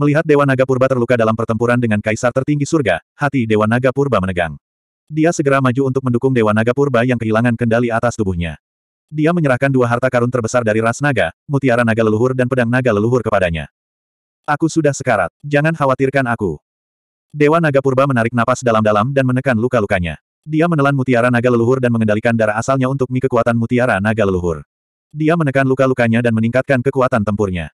Melihat Dewa Naga Purba terluka dalam pertempuran dengan Kaisar Tertinggi Surga, hati Dewa Naga Purba menegang. Dia segera maju untuk mendukung Dewa Naga Purba yang kehilangan kendali atas tubuhnya. Dia menyerahkan dua harta karun terbesar dari ras naga, mutiara naga leluhur dan pedang naga leluhur kepadanya. Aku sudah sekarat, jangan khawatirkan aku. Dewa Naga Purba menarik napas dalam-dalam dan menekan luka-lukanya. Dia menelan mutiara naga leluhur dan mengendalikan darah asalnya untuk mi kekuatan mutiara naga leluhur. Dia menekan luka-lukanya dan meningkatkan kekuatan tempurnya.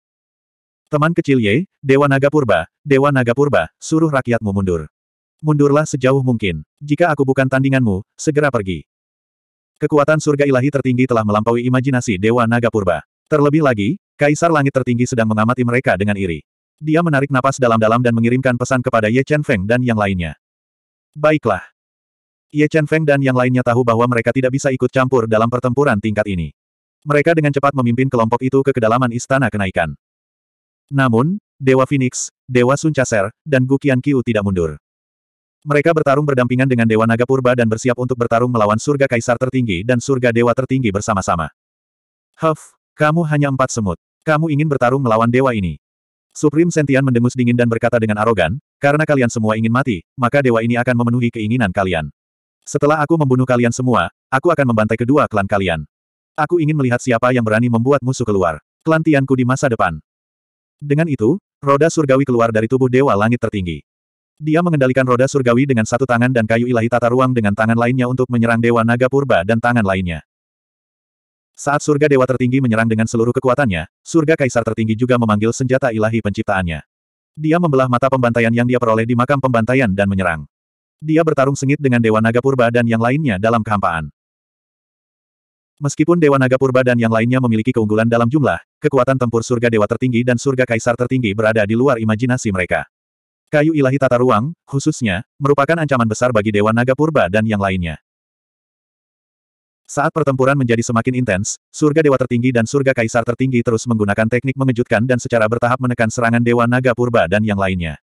Teman kecil Ye, Dewa Naga Purba, Dewa Naga Purba, suruh rakyatmu mundur. Mundurlah sejauh mungkin. Jika aku bukan tandinganmu, segera pergi. Kekuatan surga ilahi tertinggi telah melampaui imajinasi Dewa Naga Purba. Terlebih lagi, Kaisar Langit Tertinggi sedang mengamati mereka dengan iri. Dia menarik napas dalam-dalam dan mengirimkan pesan kepada Ye Chen Feng dan yang lainnya. Baiklah. Ye Chen Feng dan yang lainnya tahu bahwa mereka tidak bisa ikut campur dalam pertempuran tingkat ini. Mereka dengan cepat memimpin kelompok itu ke kedalaman istana kenaikan. Namun, Dewa Phoenix, Dewa Sun Suncaser, dan Gukian Qiu tidak mundur. Mereka bertarung berdampingan dengan Dewa Naga Purba dan bersiap untuk bertarung melawan surga kaisar tertinggi dan surga dewa tertinggi bersama-sama. Huff, kamu hanya empat semut. Kamu ingin bertarung melawan dewa ini. Supreme Sentian mendengus dingin dan berkata dengan arogan, karena kalian semua ingin mati, maka dewa ini akan memenuhi keinginan kalian. Setelah aku membunuh kalian semua, aku akan membantai kedua klan kalian. Aku ingin melihat siapa yang berani membuat musuh keluar. Klan Tianku di masa depan. Dengan itu, roda surgawi keluar dari tubuh Dewa Langit Tertinggi. Dia mengendalikan roda surgawi dengan satu tangan dan kayu ilahi tata ruang dengan tangan lainnya untuk menyerang Dewa Naga Purba dan tangan lainnya. Saat surga Dewa Tertinggi menyerang dengan seluruh kekuatannya, surga Kaisar Tertinggi juga memanggil senjata ilahi penciptaannya. Dia membelah mata pembantaian yang dia peroleh di makam pembantaian dan menyerang. Dia bertarung sengit dengan Dewa Naga Purba dan yang lainnya dalam kehampaan. Meskipun Dewa Naga Purba dan yang lainnya memiliki keunggulan dalam jumlah, kekuatan tempur surga dewa tertinggi dan surga kaisar tertinggi berada di luar imajinasi mereka. Kayu ilahi tata ruang, khususnya, merupakan ancaman besar bagi Dewa Naga Purba dan yang lainnya. Saat pertempuran menjadi semakin intens, surga dewa tertinggi dan surga kaisar tertinggi terus menggunakan teknik mengejutkan dan secara bertahap menekan serangan Dewa Naga Purba dan yang lainnya.